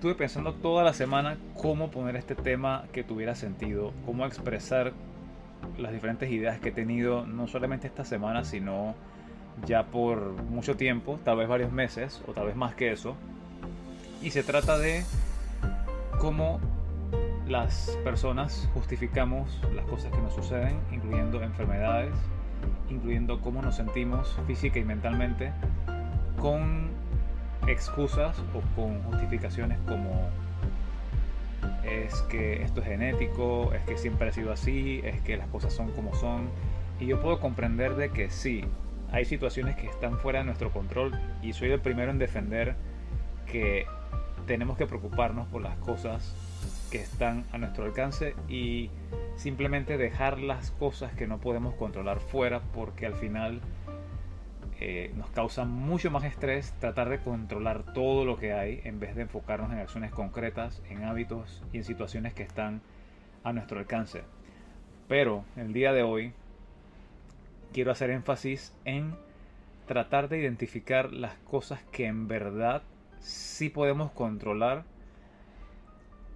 estuve pensando toda la semana cómo poner este tema que tuviera sentido, cómo expresar las diferentes ideas que he tenido, no solamente esta semana, sino ya por mucho tiempo, tal vez varios meses o tal vez más que eso. Y se trata de cómo las personas justificamos las cosas que nos suceden, incluyendo enfermedades, incluyendo cómo nos sentimos física y mentalmente, con excusas o con justificaciones como es que esto es genético, es que siempre ha sido así, es que las cosas son como son. Y yo puedo comprender de que sí, hay situaciones que están fuera de nuestro control y soy el primero en defender que tenemos que preocuparnos por las cosas que están a nuestro alcance y simplemente dejar las cosas que no podemos controlar fuera porque al final eh, nos causa mucho más estrés tratar de controlar todo lo que hay en vez de enfocarnos en acciones concretas, en hábitos y en situaciones que están a nuestro alcance. Pero el día de hoy quiero hacer énfasis en tratar de identificar las cosas que en verdad sí podemos controlar,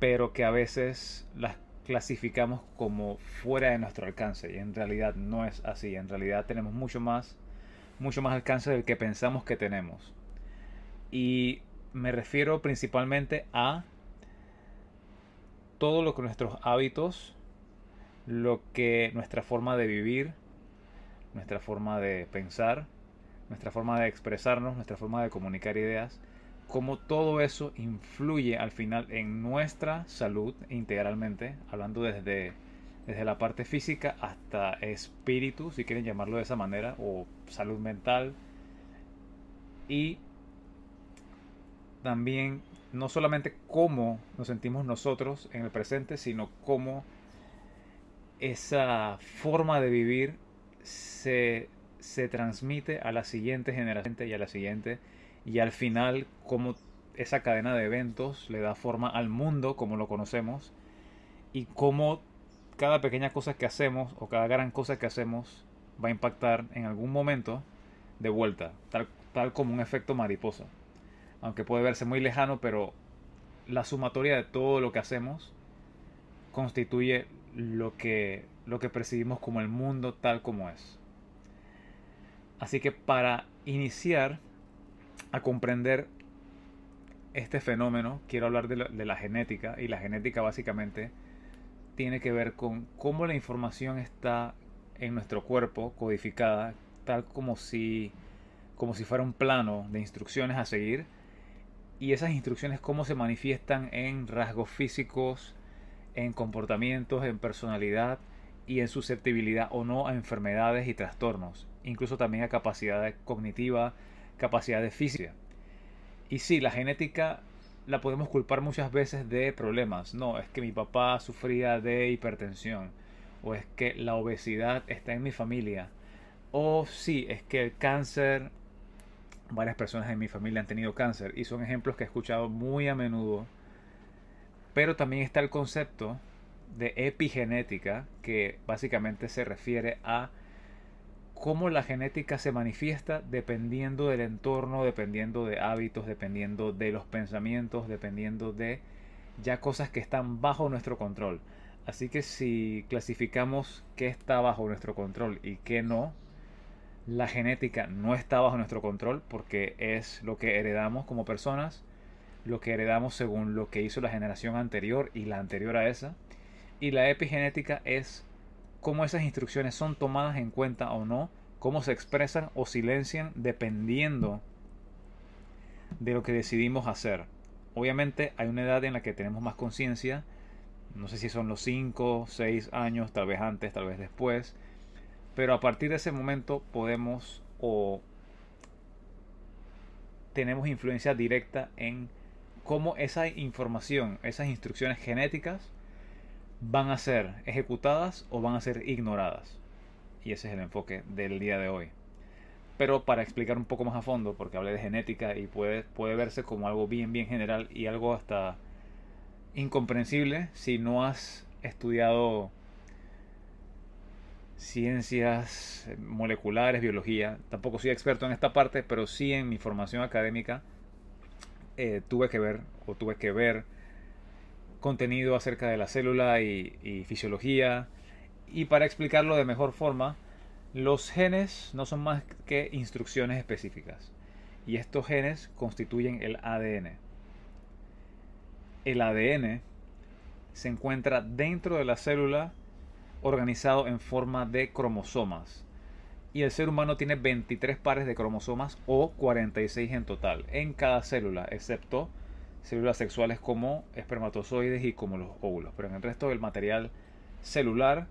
pero que a veces las clasificamos como fuera de nuestro alcance y en realidad no es así, en realidad tenemos mucho más mucho más alcance del que pensamos que tenemos. Y me refiero principalmente a todo lo que nuestros hábitos, lo que nuestra forma de vivir, nuestra forma de pensar, nuestra forma de expresarnos, nuestra forma de comunicar ideas, cómo todo eso influye al final en nuestra salud integralmente, hablando desde desde la parte física hasta espíritu, si quieren llamarlo de esa manera, o salud mental. Y también no solamente cómo nos sentimos nosotros en el presente, sino cómo esa forma de vivir se, se transmite a la siguiente generación y a la siguiente, y al final cómo esa cadena de eventos le da forma al mundo como lo conocemos y cómo cada pequeña cosa que hacemos o cada gran cosa que hacemos va a impactar en algún momento de vuelta, tal, tal como un efecto mariposa. Aunque puede verse muy lejano, pero la sumatoria de todo lo que hacemos constituye lo que, lo que percibimos como el mundo tal como es. Así que para iniciar a comprender este fenómeno, quiero hablar de la, de la genética, y la genética básicamente tiene que ver con cómo la información está en nuestro cuerpo codificada, tal como si, como si fuera un plano de instrucciones a seguir. Y esas instrucciones cómo se manifiestan en rasgos físicos, en comportamientos, en personalidad y en susceptibilidad o no a enfermedades y trastornos, incluso también a capacidad cognitiva, capacidad de física. Y sí, la genética la podemos culpar muchas veces de problemas. No, es que mi papá sufría de hipertensión. O es que la obesidad está en mi familia. O sí, es que el cáncer, varias personas en mi familia han tenido cáncer. Y son ejemplos que he escuchado muy a menudo. Pero también está el concepto de epigenética, que básicamente se refiere a cómo la genética se manifiesta dependiendo del entorno, dependiendo de hábitos, dependiendo de los pensamientos, dependiendo de ya cosas que están bajo nuestro control. Así que si clasificamos qué está bajo nuestro control y qué no, la genética no está bajo nuestro control porque es lo que heredamos como personas, lo que heredamos según lo que hizo la generación anterior y la anterior a esa. Y la epigenética es cómo esas instrucciones son tomadas en cuenta o no, cómo se expresan o silencian dependiendo de lo que decidimos hacer. Obviamente hay una edad en la que tenemos más conciencia, no sé si son los 5, 6 años, tal vez antes, tal vez después, pero a partir de ese momento podemos o tenemos influencia directa en cómo esa información, esas instrucciones genéticas van a ser ejecutadas o van a ser ignoradas. Y ese es el enfoque del día de hoy. Pero para explicar un poco más a fondo, porque hablé de genética y puede, puede verse como algo bien, bien general y algo hasta incomprensible si no has estudiado ciencias moleculares, biología. Tampoco soy experto en esta parte, pero sí en mi formación académica eh, tuve que ver o tuve que ver contenido acerca de la célula y, fisiología. Y para explicarlo de mejor forma, los genes no son más que instrucciones específicas. Y estos genes constituyen el ADN. El ADN se encuentra dentro de la célula organizado en forma de cromosomas. Y el ser humano tiene 23 pares de cromosomas o 46 en total en cada célula, excepto células sexuales como espermatozoides y como los óvulos. Pero en el resto del material celular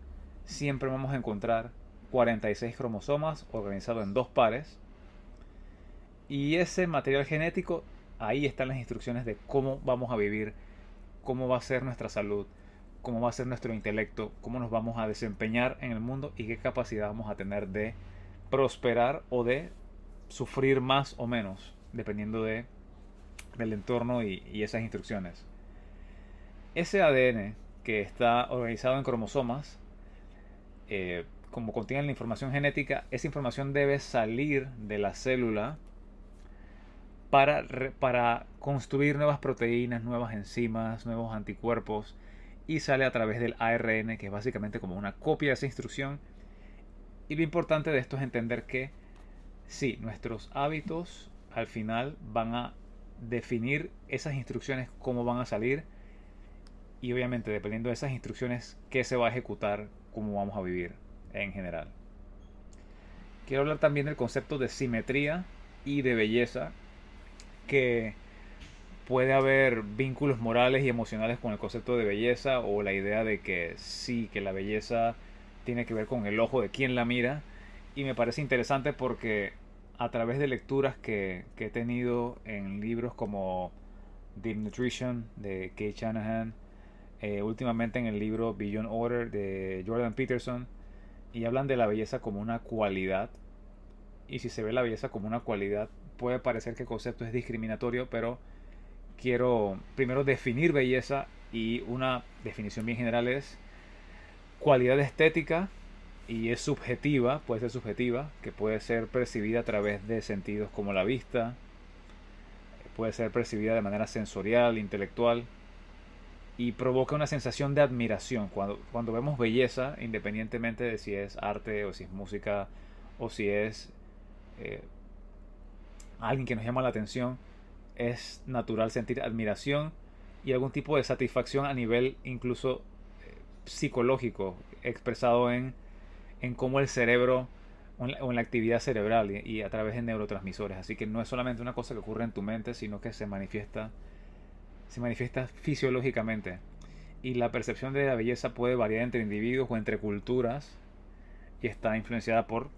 siempre vamos a encontrar 46 cromosomas organizados en dos pares. Y ese material genético, ahí están las instrucciones de cómo vamos a vivir, cómo va a ser nuestra salud, cómo va a ser nuestro intelecto, cómo nos vamos a desempeñar en el mundo y qué capacidad vamos a tener de prosperar o de sufrir más o menos, dependiendo de del entorno y, esas instrucciones. Ese ADN que está organizado en cromosomas, eh, como contiene la información genética, esa información debe salir de la célula para, para, construir nuevas proteínas, nuevas enzimas, nuevos anticuerpos y sale a través del ARN, que es básicamente como una copia de esa instrucción. Y lo importante de esto es entender que si nuestros hábitos al final van a definir esas instrucciones, cómo van a salir y obviamente dependiendo de esas instrucciones, qué se va a ejecutar, cómo vamos a vivir en general. Quiero hablar también del concepto de simetría y de belleza, que puede haber vínculos morales y emocionales con el concepto de belleza o la idea de que sí, que la belleza tiene que ver con el ojo de quien la mira. Y me parece interesante porque a través de lecturas que, he tenido en libros como Deep Nutrition de Kate Shanahan, eh, últimamente en el libro Beyond Order de Jordan Peterson, y hablan de la belleza como una cualidad. Y si se ve la belleza como una cualidad, puede parecer que el concepto es discriminatorio, pero quiero primero definir belleza y una definición bien general es cualidad estética y es subjetiva, puede ser subjetiva, que puede ser percibida a través de sentidos como la vista, puede ser percibida de manera sensorial, intelectual, y provoca una sensación de admiración cuando, cuando vemos belleza, independientemente de si es arte o si es música o si es eh, alguien que nos llama la atención, es natural sentir admiración y algún tipo de satisfacción a nivel incluso eh, psicológico, expresado en en cómo el cerebro o en la actividad cerebral y, a través de neurotransmisores. Así que no es solamente una cosa que ocurre en tu mente, sino que se manifiesta, se manifiesta fisiológicamente. Y la percepción de la belleza puede variar entre individuos o entre culturas y está influenciada por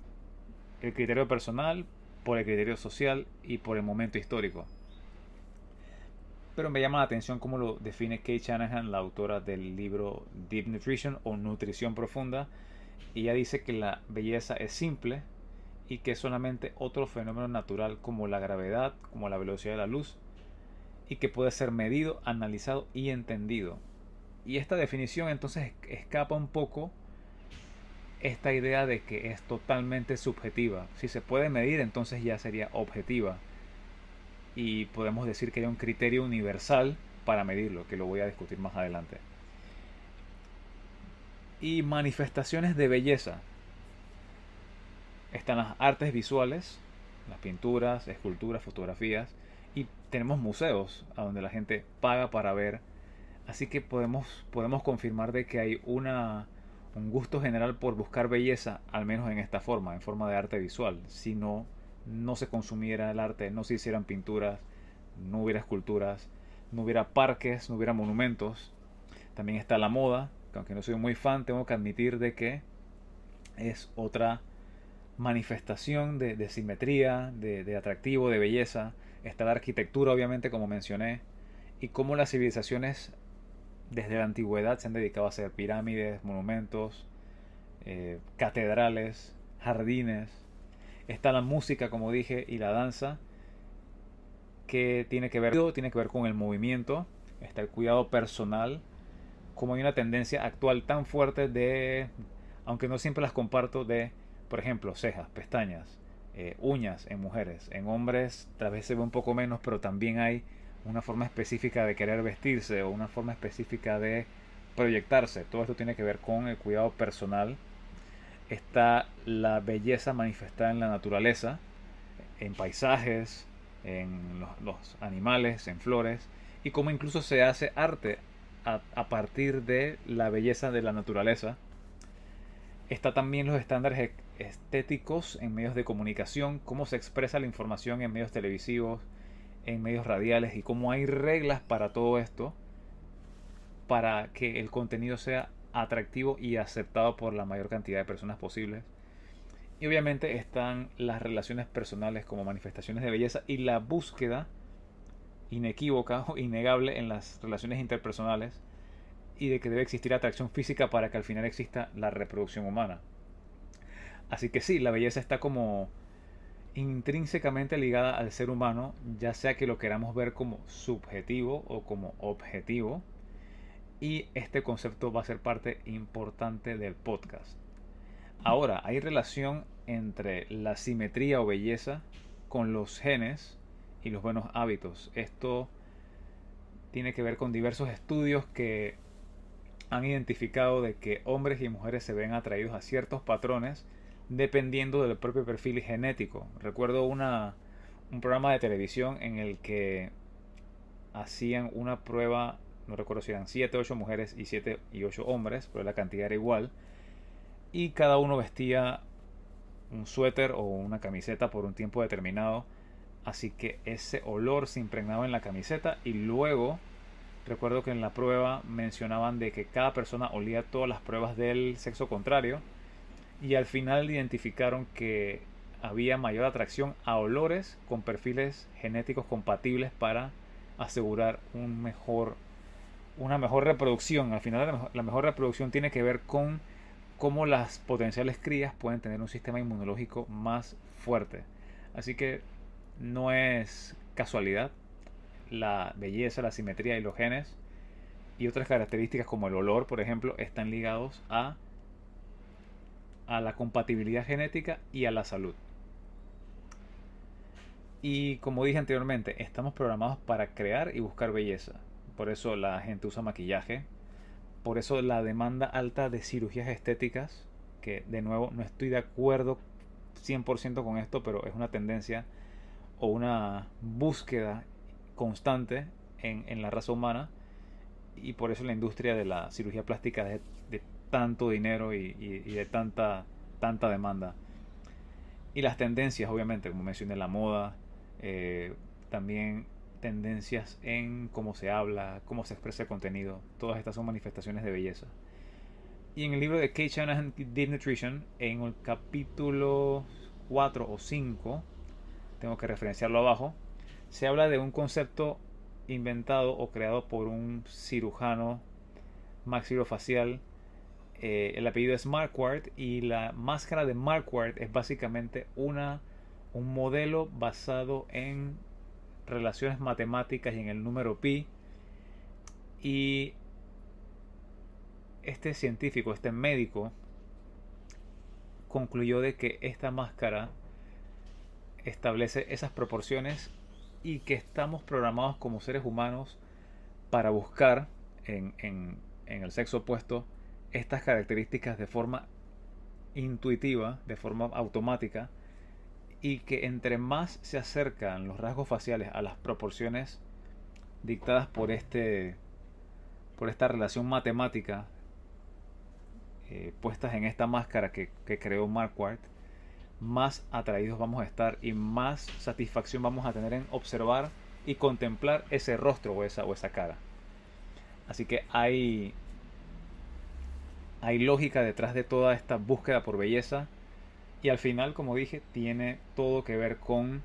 el criterio personal, por el criterio social y por el momento histórico. Pero me llama la atención cómo lo define Kate Shanahan, la autora del libro Deep Nutrition o Nutrición Profunda, y ella dice que la belleza es simple y que es solamente otro fenómeno natural como la gravedad, como la velocidad de la luz, y que puede ser medido, analizado y entendido. Y esta definición entonces escapa un poco esta idea de que es totalmente subjetiva. Si se puede medir, entonces ya sería objetiva. Y podemos decir que hay un criterio universal para medirlo, que lo voy a discutir más adelante y manifestaciones de belleza. Están las artes visuales, las pinturas, esculturas, fotografías y tenemos museos a donde la gente paga para ver. Así que podemos, podemos confirmar de que hay una, un gusto general por buscar belleza, al menos en esta forma, en forma de arte visual. Si no, no se consumiera el arte, no se hicieran pinturas, no hubiera esculturas, no hubiera parques, no hubiera monumentos. También está la moda, aunque no soy muy fan, tengo que admitir de que es otra manifestación de, simetría, de, atractivo, de belleza. Está la arquitectura, obviamente, como mencioné, y cómo las civilizaciones desde la antigüedad se han dedicado a hacer pirámides, monumentos, eh, catedrales, jardines. Está la música, como dije, y la danza, que tiene que ver, tiene que ver con el movimiento. Está el cuidado personal como hay una tendencia actual tan fuerte de, aunque no siempre las comparto, de, por ejemplo, cejas, pestañas, eh, uñas en mujeres. En hombres tal vez se ve un poco menos, pero también hay una forma específica de querer vestirse o una forma específica de proyectarse. Todo esto tiene que ver con el cuidado personal. Está la belleza manifestada en la naturaleza, en paisajes, en los, animales, en flores, y como incluso se hace arte a, partir de la belleza de la naturaleza. Está también los estándares e-, estéticos en medios de comunicación, cómo se expresa la información en medios televisivos, en medios radiales y cómo hay reglas para todo esto para que el contenido sea atractivo y aceptado por la mayor cantidad de personas posibles. Y obviamente están las relaciones personales como manifestaciones de belleza y la búsqueda inequívoca o innegable en las relaciones interpersonales y de que debe existir atracción física para que al final exista la reproducción humana. Así que sí, la belleza está como intrínsecamente ligada al ser humano, ya sea que lo queramos ver como subjetivo o como objetivo. Y este concepto va a ser parte importante del podcast. Ahora, hay relación entre la simetría o belleza con los genes y los buenos hábitos. Esto tiene que ver con diversos estudios que han identificado de que hombres y mujeres se ven atraídos a ciertos patrones dependiendo del propio perfil genético. Recuerdo un programa de televisión en el que hacían una prueba, no recuerdo si eran 7, 8 mujeres y 7 y 8 hombres, pero la cantidad era igual. Y cada uno vestía un suéter o una camiseta por un tiempo determinado así que ese olor se impregnaba en la camiseta y luego recuerdo que en la prueba mencionaban de que cada persona olía todas las pruebas del sexo contrario y al final identificaron que había mayor atracción a olores con perfiles genéticos compatibles para asegurar un mejor una mejor reproducción. Al final la mejor, la mejor reproducción tiene que ver con cómo las potenciales crías pueden tener un sistema inmunológico más fuerte. Así que no es casualidad. La belleza, la simetría y los genes y otras características como el olor, por ejemplo, están ligados a, a la compatibilidad genética y a la salud. Y como dije anteriormente, estamos programados para crear y buscar belleza. Por eso la gente usa maquillaje. Por eso la demanda alta de cirugías estéticas, que de nuevo no estoy de acuerdo 100% con esto, pero es una tendencia o una búsqueda constante en, la raza humana y por eso la industria de la cirugía plástica es de, tanto dinero y, de tanta, tanta demanda. Y las tendencias, obviamente, como mencioné, la moda, eh, también tendencias en cómo se habla, cómo se expresa el contenido. Todas estas son manifestaciones de belleza. Y en el libro de Kate and Deep Nutrition, en el capítulo 4 o 5, tengo que referenciarlo abajo, se habla de un concepto inventado o creado por un cirujano maxilofacial. Eh, el apellido es Marquardt y la máscara de Marquardt es básicamente una, un modelo basado en relaciones matemáticas y en el número pi. Y este científico, este médico, concluyó de que esta máscara establece esas proporciones y que estamos programados como seres humanos para buscar en, el sexo opuesto estas características de forma intuitiva, de forma automática, y que entre más se acercan los rasgos faciales a las proporciones dictadas por este por esta relación matemática eh, puestas en esta máscara que, que creó Marquardt más atraídos vamos a estar y más satisfacción vamos a tener en observar y contemplar ese rostro o esa, o esa cara. Así que hay, hay lógica detrás de toda esta búsqueda por belleza y al final, como dije, tiene todo que ver con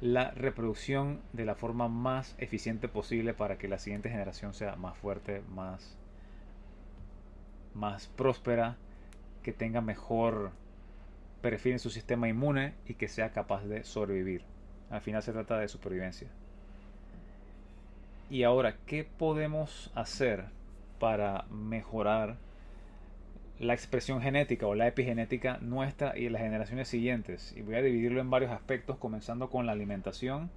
la reproducción de la forma más eficiente posible para que la siguiente generación sea más fuerte, más, más próspera, que tenga mejor prefieren su sistema inmune y que sea capaz de sobrevivir. Al final se trata de supervivencia. Y ahora, ¿qué podemos hacer para mejorar la expresión genética o la epigenética nuestra y en las generaciones siguientes? Y voy a dividirlo en varios aspectos, comenzando con la alimentación,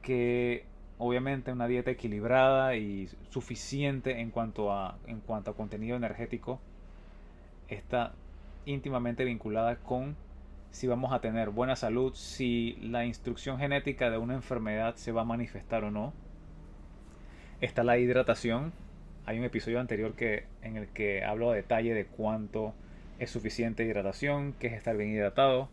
que obviamente una dieta equilibrada y suficiente en cuanto a, en cuanto a contenido energético, está íntimamente vinculada con si vamos a tener buena salud, si la instrucción genética de una enfermedad se va a manifestar o no. Está la hidratación. Hay un episodio anterior que, en el que hablo a detalle de cuánto es suficiente hidratación, qué es estar bien hidratado.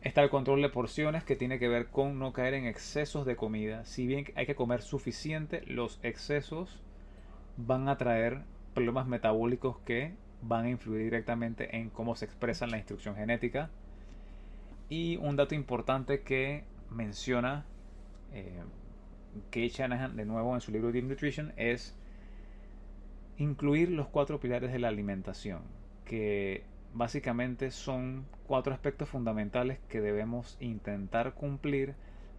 Está el control de porciones que tiene que ver con no caer en excesos de comida. Si bien hay que comer suficiente, los excesos van a traer problemas metabólicos que van a influir directamente en cómo se expresa la instrucción genética. Y un dato importante que menciona eh, Kate Shanahan de nuevo en su libro Deep Nutrition es incluir los cuatro pilares de la alimentación, que básicamente son cuatro aspectos fundamentales que debemos intentar cumplir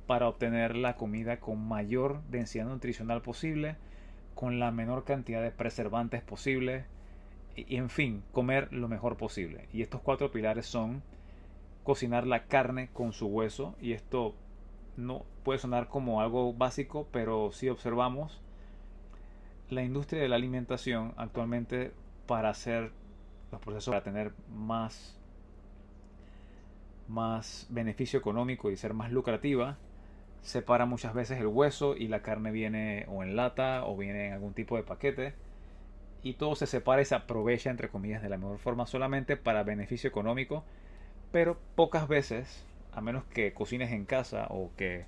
para obtener la comida con mayor densidad nutricional posible, con la menor cantidad de preservantes posible, y en fin, comer lo mejor posible. Y estos cuatro pilares son cocinar la carne con su hueso y esto no puede sonar como algo básico, pero si observamos la industria de la alimentación actualmente para hacer los procesos para tener más más beneficio económico y ser más lucrativa, separa muchas veces el hueso y la carne viene o en lata o viene en algún tipo de paquete y todo se separa y se aprovecha, entre comillas, de la mejor forma solamente para beneficio económico, pero pocas veces, a menos que cocines en casa o que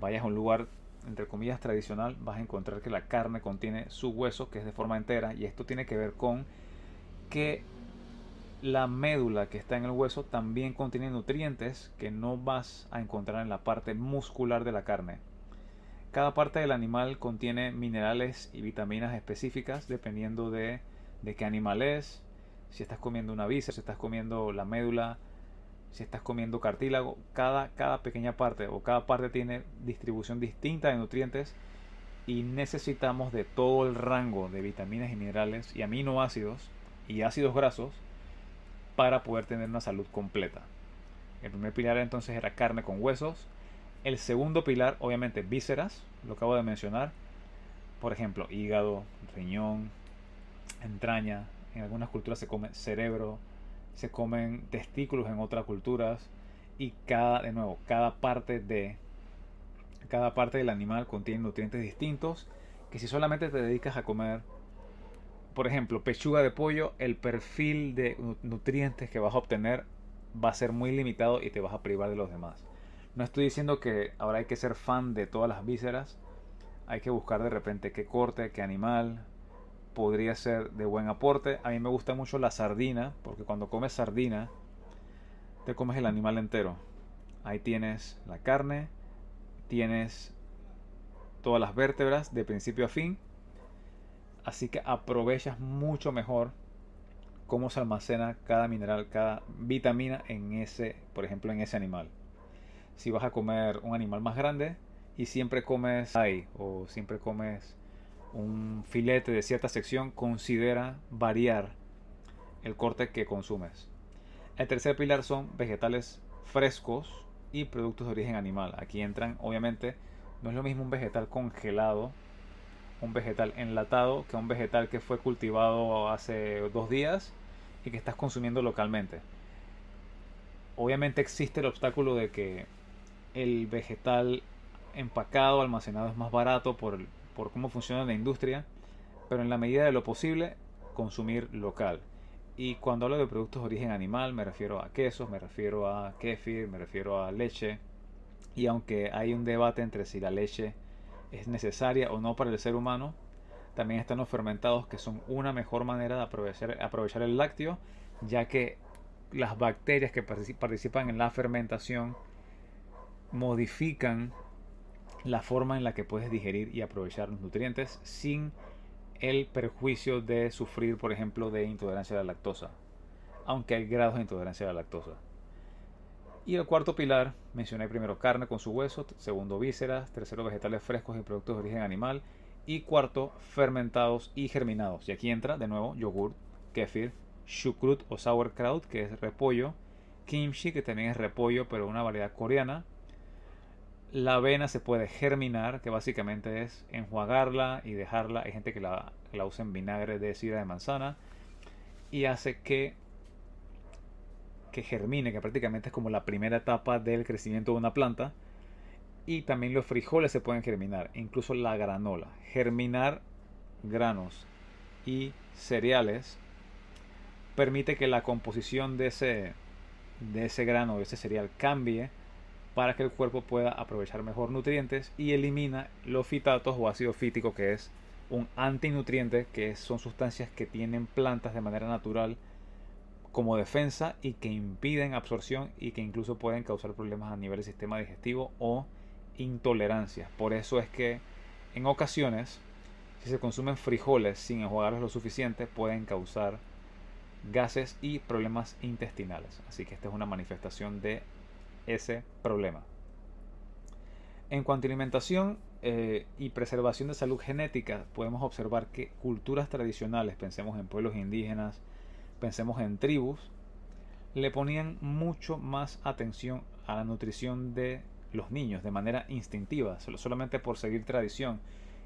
vayas a un lugar, entre comillas, tradicional, vas a encontrar que la carne contiene su hueso, que es de forma entera, y esto tiene que ver con que la médula que está en el hueso también contiene nutrientes que no vas a encontrar en la parte muscular de la carne. Cada parte del animal contiene minerales y vitaminas específicas dependiendo de, de qué animal es, si estás comiendo una visa si estás comiendo la médula, si estás comiendo cartílago, cada, cada pequeña parte o cada parte tiene distribución distinta de nutrientes y necesitamos de todo el rango de vitaminas y minerales y aminoácidos y ácidos grasos para poder tener una salud completa. El primer pilar entonces era carne con huesos, el segundo pilar, obviamente, vísceras, lo acabo de mencionar. Por ejemplo, hígado, riñón, entraña. En algunas culturas se come cerebro, se comen testículos en otras culturas. Y cada, de nuevo, cada parte de cada parte del animal contiene nutrientes distintos que si solamente te dedicas a comer, por ejemplo, pechuga de pollo, el perfil de nutrientes que vas a obtener va a ser muy limitado y te vas a privar de los demás. No estoy diciendo que ahora hay que ser fan de todas las vísceras. Hay que buscar de repente qué corte, qué animal podría ser de buen aporte. A mí me gusta mucho la sardina, porque cuando comes sardina, te comes el animal entero. Ahí tienes la carne, tienes todas las vértebras de principio a fin. Así que aprovechas mucho mejor cómo se almacena cada mineral, cada vitamina en ese, por ejemplo, en ese animal si vas a comer un animal más grande y siempre comes ahí o siempre comes un filete de cierta sección, considera variar el corte que consumes. El tercer pilar son vegetales frescos y productos de origen animal. Aquí entran, obviamente, no es lo mismo un vegetal congelado, un vegetal enlatado, que un vegetal que fue cultivado hace dos días y que estás consumiendo localmente. Obviamente existe el obstáculo de que el vegetal empacado, almacenado es más barato por, por cómo funciona la industria, pero en la medida de lo posible, consumir local. Y cuando hablo de productos de origen animal, me refiero a quesos, me refiero a kefir, me refiero a leche. Y aunque hay un debate entre si la leche es necesaria o no para el ser humano, también están los fermentados que son una mejor manera de aprovechar, aprovechar el lácteo, ya que las bacterias que participan en la fermentación modifican la forma en la que puedes digerir y aprovechar los nutrientes sin el perjuicio de sufrir, por ejemplo, de intolerancia a la lactosa, aunque hay grados de intolerancia a la lactosa. Y el cuarto pilar, mencioné primero carne con su hueso, segundo vísceras, tercero vegetales frescos y productos de origen animal, y cuarto fermentados y germinados. Y aquí entra de nuevo yogur, kefir, shukrut o sauerkraut, que es repollo, kimchi, que también es repollo, pero una variedad coreana, la avena se puede germinar, que básicamente es enjuagarla y dejarla. Hay gente que la, usa en vinagre de sidra de manzana y hace que, que germine, que prácticamente es como la primera etapa del crecimiento de una planta. Y también los frijoles se pueden germinar, incluso la granola. Germinar granos y cereales permite que la composición de ese, de ese grano, de ese cereal, cambie para que el cuerpo pueda aprovechar mejor nutrientes y elimina los fitatos o ácido fítico que es un antinutriente que son sustancias que tienen plantas de manera natural como defensa y que impiden absorción y que incluso pueden causar problemas a nivel del sistema digestivo o intolerancias. Por eso es que en ocasiones si se consumen frijoles sin enjuagarlos lo suficiente pueden causar gases y problemas intestinales. Así que esta es una manifestación de ese problema. En cuanto a alimentación eh, y preservación de salud genética, podemos observar que culturas tradicionales, pensemos en pueblos indígenas, pensemos en tribus, le ponían mucho más atención a la nutrición de los niños de manera instintiva, solamente por seguir tradición.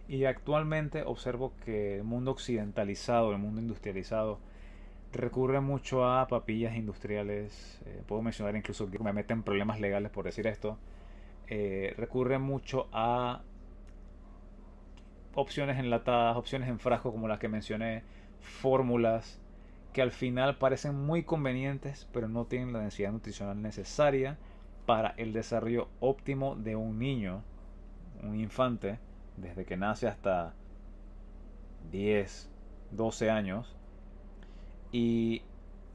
Y actualmente observo que el mundo occidentalizado, el mundo industrializado, recurre mucho a papillas industriales, eh, puedo mencionar incluso que me meten problemas legales por decir esto, eh, recurre mucho a opciones enlatadas, opciones en frasco como las que mencioné, fórmulas que al final parecen muy convenientes pero no tienen la densidad nutricional necesaria para el desarrollo óptimo de un niño, un infante, desde que nace hasta 10, 12 años y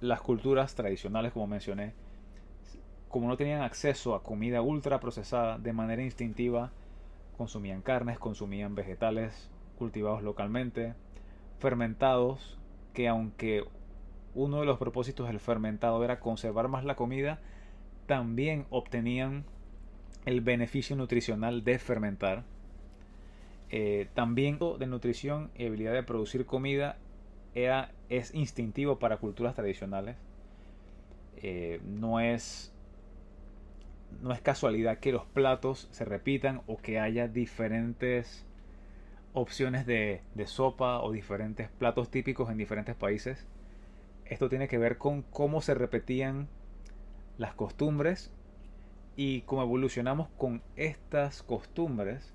las culturas tradicionales, como mencioné, como no tenían acceso a comida ultra procesada de manera instintiva, consumían carnes, consumían vegetales cultivados localmente, fermentados, que aunque uno de los propósitos del fermentado era conservar más la comida, también obtenían el beneficio nutricional de fermentar. Eh, también de nutrición y habilidad de producir comida es instintivo para culturas tradicionales. Eh, no, es, no es casualidad que los platos se repitan o que haya diferentes opciones de sopa o diferentes platos típicos en diferentes países. Esto tiene que ver con cómo se repetían las costumbres y cómo evolucionamos con estas costumbres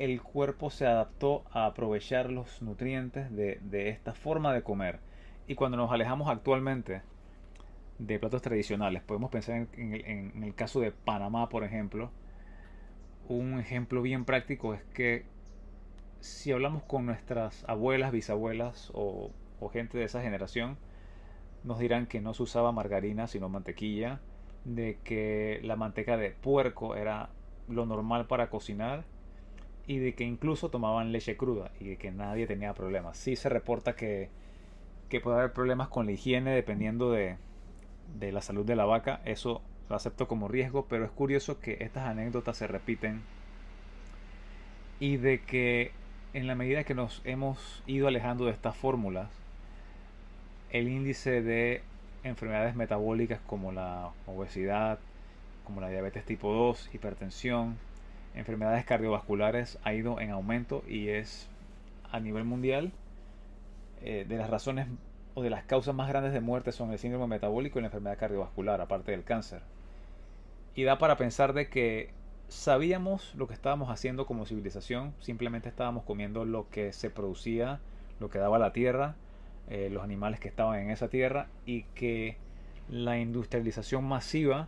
el cuerpo se adaptó a aprovechar los nutrientes de, esta forma de comer. Y cuando nos alejamos actualmente de platos tradicionales, podemos pensar en, el, caso de Panamá, por ejemplo. Un ejemplo bien práctico es que si hablamos con nuestras abuelas, bisabuelas o, gente de esa generación, nos dirán que no se usaba margarina sino mantequilla, de que la manteca de puerco era lo normal para cocinar y de que incluso tomaban leche cruda y de que nadie tenía problemas. Sí se reporta que, puede haber problemas con la higiene dependiendo de, de la salud de la vaca, eso lo acepto como riesgo, pero es curioso que estas anécdotas se repiten y de que en la medida que nos hemos ido alejando de estas fórmulas, el índice de enfermedades metabólicas como la obesidad, como la diabetes tipo 2, hipertensión, enfermedades cardiovasculares ha ido en aumento y es a nivel mundial eh, de las razones o de las causas más grandes de muerte son el síndrome metabólico y la enfermedad cardiovascular, aparte del cáncer. Y da para pensar de que sabíamos lo que estábamos haciendo como civilización, simplemente estábamos comiendo lo que se producía, lo que daba la tierra, eh, los animales que estaban en esa tierra y que la industrialización masiva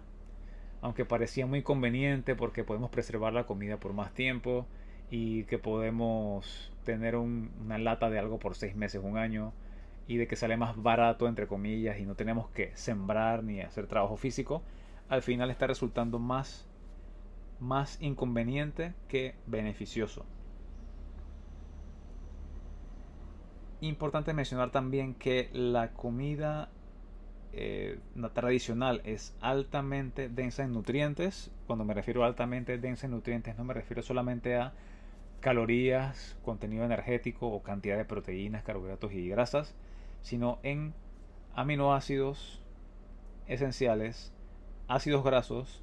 aunque parecía muy conveniente porque podemos preservar la comida por más tiempo y que podemos tener una lata de algo por seis meses, un año, y de que sale más barato, entre comillas, y no tenemos que sembrar ni hacer trabajo físico, al final está resultando más, más inconveniente que beneficioso. Importante mencionar también que la comida eh, tradicional es altamente densa en nutrientes. Cuando me refiero a altamente densa en nutrientes no me refiero solamente a calorías, contenido energético o cantidad de proteínas, carbohidratos y grasas, sino en aminoácidos esenciales, ácidos grasos,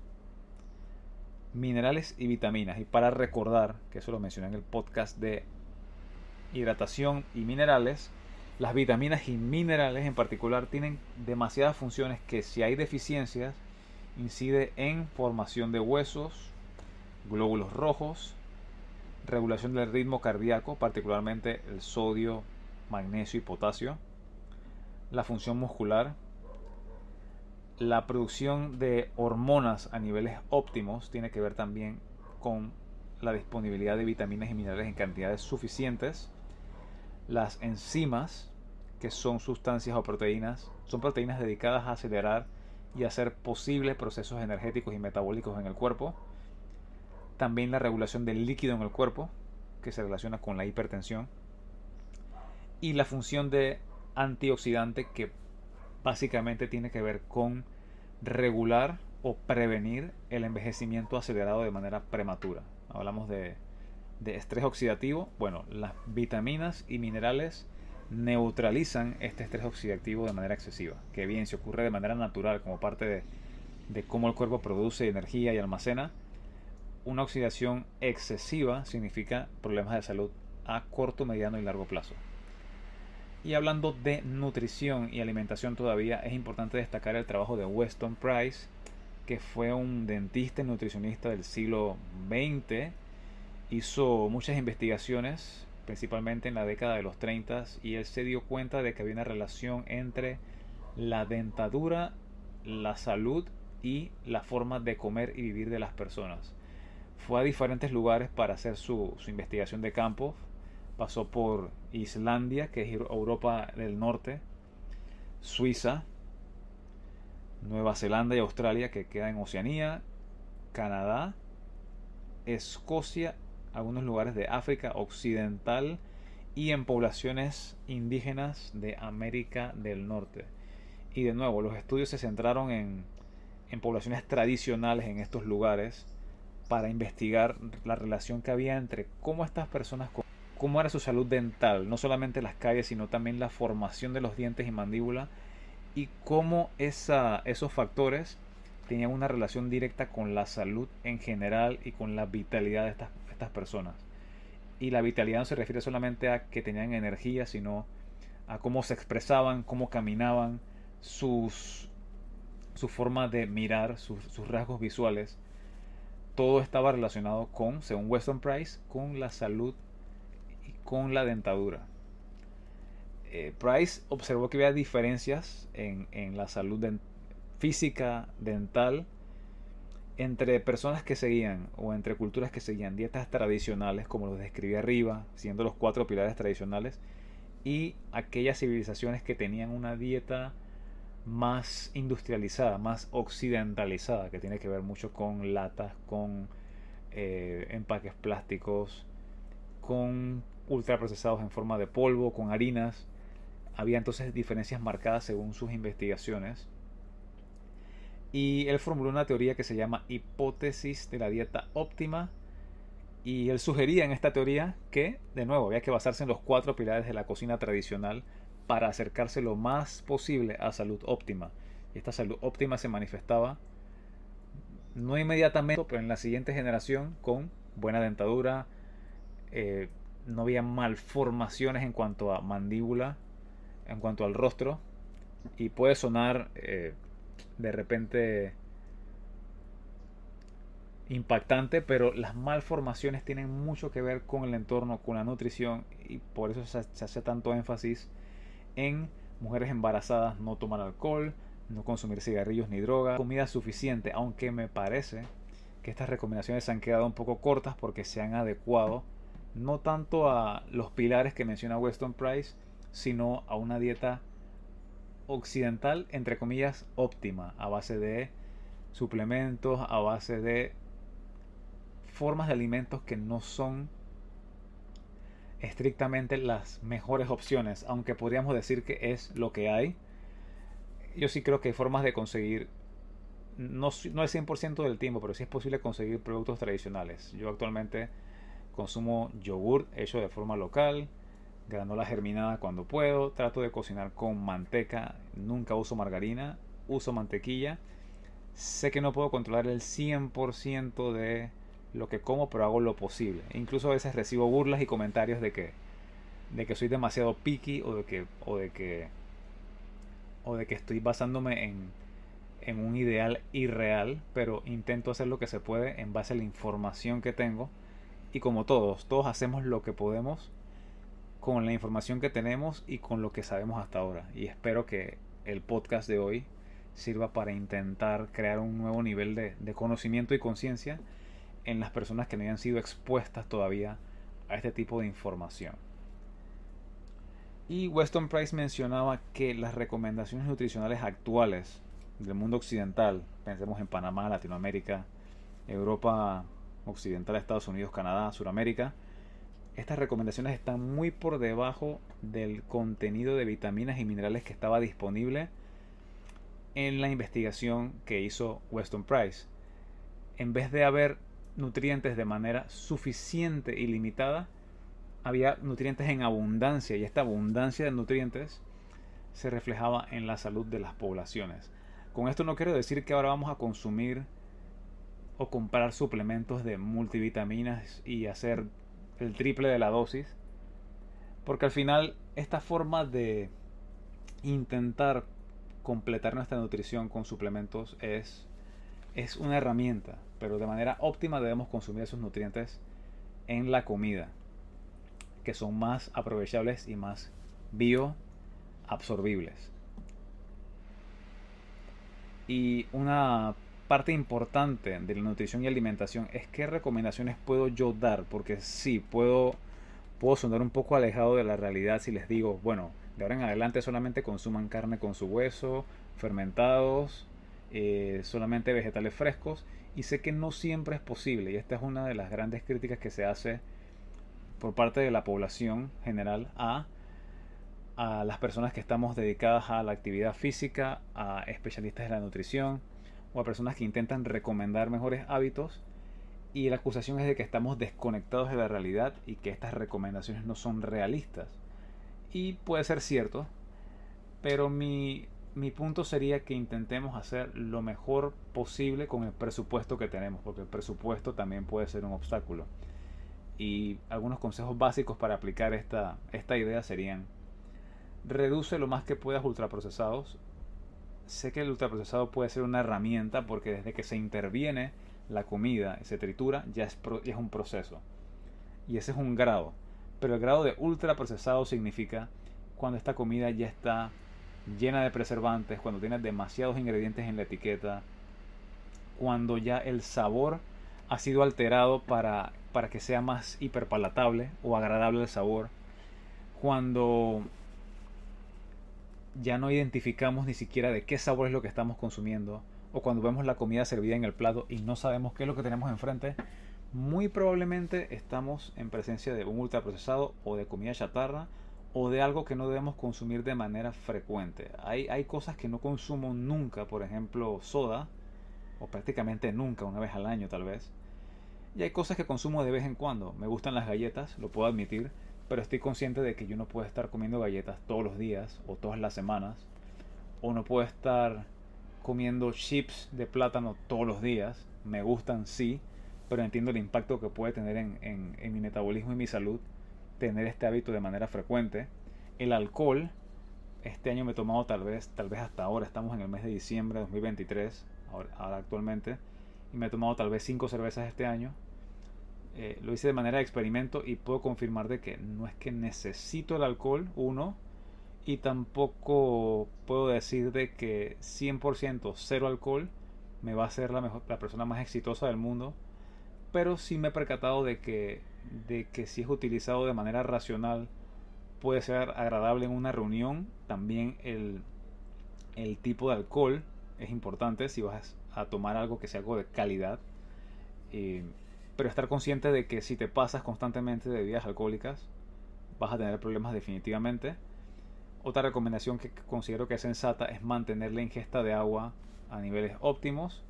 minerales y vitaminas. Y para recordar, que eso lo mencioné en el podcast de hidratación y minerales, las vitaminas y minerales en particular tienen demasiadas funciones que si hay deficiencias incide en formación de huesos, glóbulos rojos, regulación del ritmo cardíaco, particularmente el sodio, magnesio y potasio, la función muscular, la producción de hormonas a niveles óptimos tiene que ver también con la disponibilidad de vitaminas y minerales en cantidades suficientes las enzimas, que son sustancias o proteínas, son proteínas dedicadas a acelerar y hacer posibles procesos energéticos y metabólicos en el cuerpo. También la regulación del líquido en el cuerpo, que se relaciona con la hipertensión. Y la función de antioxidante, que básicamente tiene que ver con regular o prevenir el envejecimiento acelerado de manera prematura. Hablamos de de estrés oxidativo, bueno, las vitaminas y minerales neutralizan este estrés oxidativo de manera excesiva. Que bien, se ocurre de manera natural como parte de, de cómo el cuerpo produce energía y almacena, una oxidación excesiva significa problemas de salud a corto, mediano y largo plazo. Y hablando de nutrición y alimentación todavía, es importante destacar el trabajo de Weston Price, que fue un dentista y nutricionista del siglo XX hizo muchas investigaciones, principalmente en la década de los 30, y él se dio cuenta de que había una relación entre la dentadura, la salud y la forma de comer y vivir de las personas. Fue a diferentes lugares para hacer su, su investigación de campo. Pasó por Islandia, que es Europa del Norte, Suiza, Nueva Zelanda y Australia, que queda en Oceanía, Canadá, Escocia algunos lugares de África Occidental y en poblaciones indígenas de América del Norte. Y de nuevo, los estudios se centraron en, en poblaciones tradicionales en estos lugares para investigar la relación que había entre cómo estas personas, cómo era su salud dental, no solamente las calles, sino también la formación de los dientes y mandíbula, y cómo esa, esos factores tenían una relación directa con la salud en general y con la vitalidad de estas personas. Y la vitalidad no se refiere solamente a que tenían energía, sino a cómo se expresaban, cómo caminaban, sus, su forma de mirar, sus, rasgos visuales. Todo estaba relacionado con, según Weston Price, con la salud y con la dentadura. Eh, Price observó que había diferencias en, la salud física, dental, entre personas que seguían o entre culturas que seguían dietas tradicionales, como los describí arriba, siendo los cuatro pilares tradicionales, y aquellas civilizaciones que tenían una dieta más industrializada, más occidentalizada, que tiene que ver mucho con latas, con eh, empaques plásticos, con ultraprocesados en forma de polvo, con harinas. Había entonces diferencias marcadas según sus investigaciones y él formuló una teoría que se llama hipótesis de la dieta óptima y él sugería en esta teoría que, de nuevo, había que basarse en los cuatro pilares de la cocina tradicional para acercarse lo más posible a salud óptima. Y esta salud óptima se manifestaba no inmediatamente, pero en la siguiente generación con buena dentadura, eh, no había malformaciones en cuanto a mandíbula, en cuanto al rostro, y puede sonar... Eh, de repente impactante, pero las malformaciones tienen mucho que ver con el entorno, con la nutrición y por eso se, hace tanto énfasis en mujeres embarazadas no tomar alcohol, no consumir cigarrillos ni drogas, comida suficiente, aunque me parece que estas recomendaciones se han quedado un poco cortas porque se han adecuado no tanto a los pilares que menciona Weston Price, sino a una dieta occidental, entre comillas, óptima, a base de suplementos, a base de formas de alimentos que no son estrictamente las mejores opciones, aunque podríamos decir que es lo que hay. Yo sí creo que hay formas de conseguir, no, no el 100% del tiempo, pero sí es posible conseguir productos tradicionales. Yo actualmente consumo yogur hecho de forma local, granola germinada cuando puedo, trato de cocinar con manteca, nunca uso margarina, uso mantequilla. Sé que no puedo controlar el 100% de lo que como, pero hago lo posible. Incluso a veces recibo burlas y comentarios de que de que soy demasiado picky o de que o de que o de que estoy basándome en en un ideal irreal, pero intento hacer lo que se puede en base a la información que tengo y como todos, todos hacemos lo que podemos con la información que tenemos y con lo que sabemos hasta ahora. Y espero que el podcast de hoy sirva para intentar crear un nuevo nivel de, conocimiento y conciencia en las personas que no hayan sido expuestas todavía a este tipo de información. Y Weston Price mencionaba que las recomendaciones nutricionales actuales del mundo occidental, pensemos en Panamá, Latinoamérica, Europa occidental, Estados Unidos, Canadá, Sudamérica, estas recomendaciones están muy por debajo del contenido de vitaminas y minerales que estaba disponible en la investigación que hizo Weston Price. En vez de haber nutrientes de manera suficiente y limitada, había nutrientes en abundancia y esta abundancia de nutrientes se reflejaba en la salud de las poblaciones. Con esto no quiero decir que ahora vamos a consumir o comprar suplementos de multivitaminas y hacer el triple de la dosis. Porque al final esta forma de intentar completar nuestra nutrición con suplementos es, es una herramienta. Pero de manera óptima debemos consumir esos nutrientes en la comida. Que son más aprovechables y más bioabsorbibles. Y una parte importante de la nutrición y alimentación es qué recomendaciones puedo yo dar, porque sí, puedo, puedo sonar un poco alejado de la realidad si les digo, bueno, de ahora en adelante solamente consuman carne con su hueso, fermentados, eh, solamente vegetales frescos, y sé que no siempre es posible, y esta es una de las grandes críticas que se hace por parte de la población general a a las personas que estamos dedicadas a la actividad física, a especialistas en la nutrición, o a personas que intentan recomendar mejores hábitos y la acusación es de que estamos desconectados de la realidad y que estas recomendaciones no son realistas. Y puede ser cierto, pero mi, punto sería que intentemos hacer lo mejor posible con el presupuesto que tenemos, porque el presupuesto también puede ser un obstáculo. Y algunos consejos básicos para aplicar esta, esta idea serían, reduce lo más que puedas ultraprocesados sé que el ultraprocesado puede ser una herramienta porque desde que se interviene la comida se tritura ya es, un proceso. Y ese es un grado. Pero el grado de ultraprocesado significa cuando esta comida ya está llena de preservantes, cuando tiene demasiados ingredientes en la etiqueta, cuando ya el sabor ha sido alterado para, para que sea más hiperpalatable o agradable el sabor, cuando ya no identificamos ni siquiera de qué sabor es lo que estamos consumiendo, o cuando vemos la comida servida en el plato y no sabemos qué es lo que tenemos enfrente, muy probablemente estamos en presencia de un ultraprocesado o de comida chatarra o de algo que no debemos consumir de manera frecuente. Hay, hay cosas que no consumo nunca, por ejemplo soda, o prácticamente nunca, una vez al año tal vez. Y hay cosas que consumo de vez en cuando. Me gustan las galletas, lo puedo admitir pero estoy consciente de que yo no puedo estar comiendo galletas todos los días o todas las semanas, o no puedo estar comiendo chips de plátano todos los días, me gustan sí, pero entiendo el impacto que puede tener en, mi metabolismo y mi salud tener este hábito de manera frecuente. El alcohol, este año me he tomado tal vez, tal vez hasta ahora, estamos en el mes de diciembre de 2023, ahora, actualmente, y me he tomado tal vez cinco cervezas este año, eh, lo hice de manera de experimento y puedo confirmar de que no es que necesito el alcohol, uno, y tampoco puedo decir de que 100% cero alcohol me va a hacer la, mejor, la persona más exitosa del mundo, pero sí me he percatado de que, de que si es utilizado de manera racional puede ser agradable en una reunión, también el, tipo de alcohol es importante si vas a tomar algo que sea algo de calidad. Eh, pero estar consciente de que si te pasas constantemente de bebidas alcohólicas, vas a tener problemas definitivamente. Otra recomendación que considero que es sensata es mantener la ingesta de agua a niveles óptimos.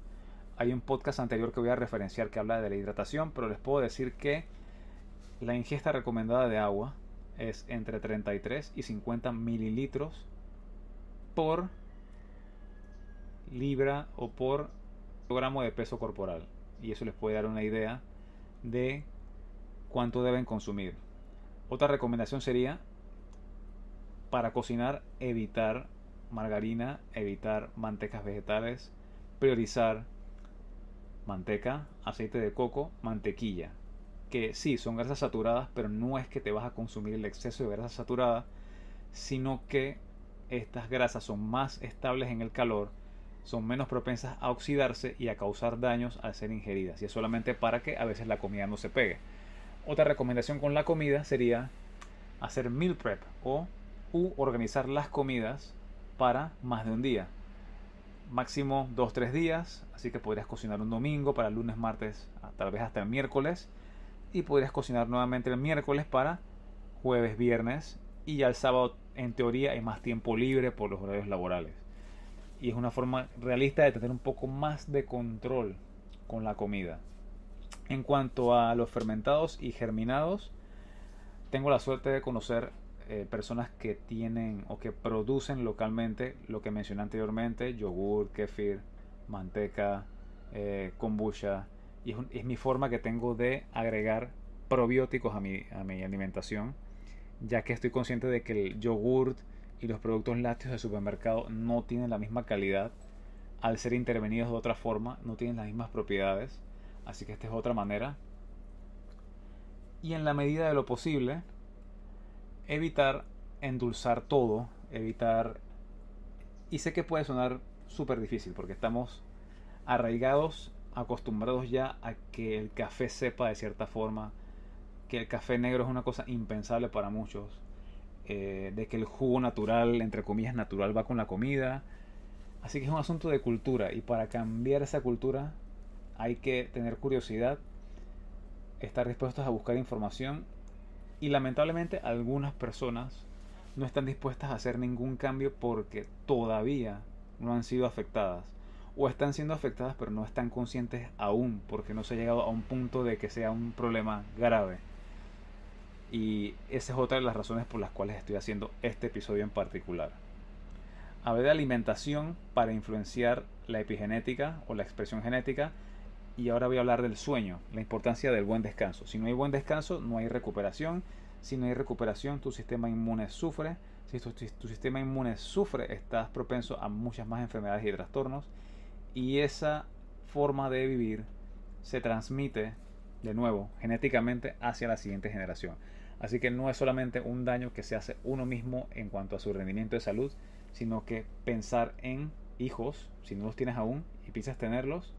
Hay un podcast anterior que voy a referenciar que habla de la hidratación, pero les puedo decir que la ingesta recomendada de agua es entre 33 y 50 mililitros por libra o por gramo de peso corporal. Y eso les puede dar una idea de cuánto deben consumir. Otra recomendación sería para cocinar evitar margarina, evitar mantecas vegetales, priorizar manteca, aceite de coco, mantequilla, que sí son grasas saturadas, pero no es que te vas a consumir el exceso de grasa saturada, sino que estas grasas son más estables en el calor son menos propensas a oxidarse y a causar daños al ser ingeridas. Y es solamente para que a veces la comida no se pegue. Otra recomendación con la comida sería hacer meal prep o organizar las comidas para más de un día. Máximo 2-3 días, así que podrías cocinar un domingo para lunes, martes, tal vez hasta el miércoles. Y podrías cocinar nuevamente el miércoles para jueves, viernes. Y ya el sábado en teoría hay más tiempo libre por los horarios laborales y es una forma realista de tener un poco más de control con la comida. En cuanto a los fermentados y germinados, tengo la suerte de conocer eh, personas que tienen o que producen localmente lo que mencioné anteriormente, yogur, kefir, manteca, eh, kombucha. Y es, mi forma que tengo de agregar probióticos a mi, a mi alimentación, ya que estoy consciente de que el yogurt y los productos lácteos de supermercado no tienen la misma calidad al ser intervenidos de otra forma, no tienen las mismas propiedades, así que esta es otra manera. Y en la medida de lo posible, evitar endulzar todo, evitar... Y sé que puede sonar súper difícil porque estamos arraigados, acostumbrados ya a que el café sepa de cierta forma, que el café negro es una cosa impensable para muchos, eh, de que el jugo natural, entre comillas natural, va con la comida. Así que es un asunto de cultura y para cambiar esa cultura hay que tener curiosidad, estar dispuestos a buscar información y lamentablemente algunas personas no están dispuestas a hacer ningún cambio porque todavía no han sido afectadas o están siendo afectadas pero no están conscientes aún porque no se ha llegado a un punto de que sea un problema grave. Y esa es otra de las razones por las cuales estoy haciendo este episodio en particular. Hablé de alimentación para influenciar la epigenética o la expresión genética. Y ahora voy a hablar del sueño, la importancia del buen descanso. Si no hay buen descanso, no hay recuperación. Si no hay recuperación, tu sistema inmune sufre. Si tu sistema inmune sufre, estás propenso a muchas más enfermedades y trastornos. Y esa forma de vivir se transmite de nuevo genéticamente hacia la siguiente generación. Así que no es solamente un daño que se hace uno mismo en cuanto a su rendimiento de salud, sino que pensar en hijos, si no los tienes aún y piensas tenerlos,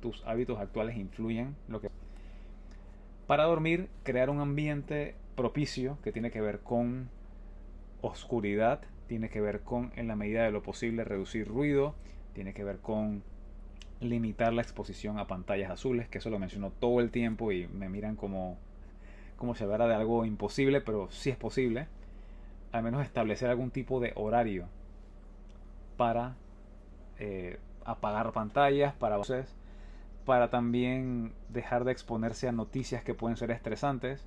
tus hábitos actuales influyen lo que... Para dormir, crear un ambiente propicio que tiene que ver con oscuridad, tiene que ver con, en la medida de lo posible, reducir ruido, tiene que ver con limitar la exposición a pantallas azules, que eso lo menciono todo el tiempo y me miran como como si hablara de algo imposible, pero sí es posible, al menos establecer algún tipo de horario para eh, apagar pantallas, para voces, para también dejar de exponerse a noticias que pueden ser estresantes.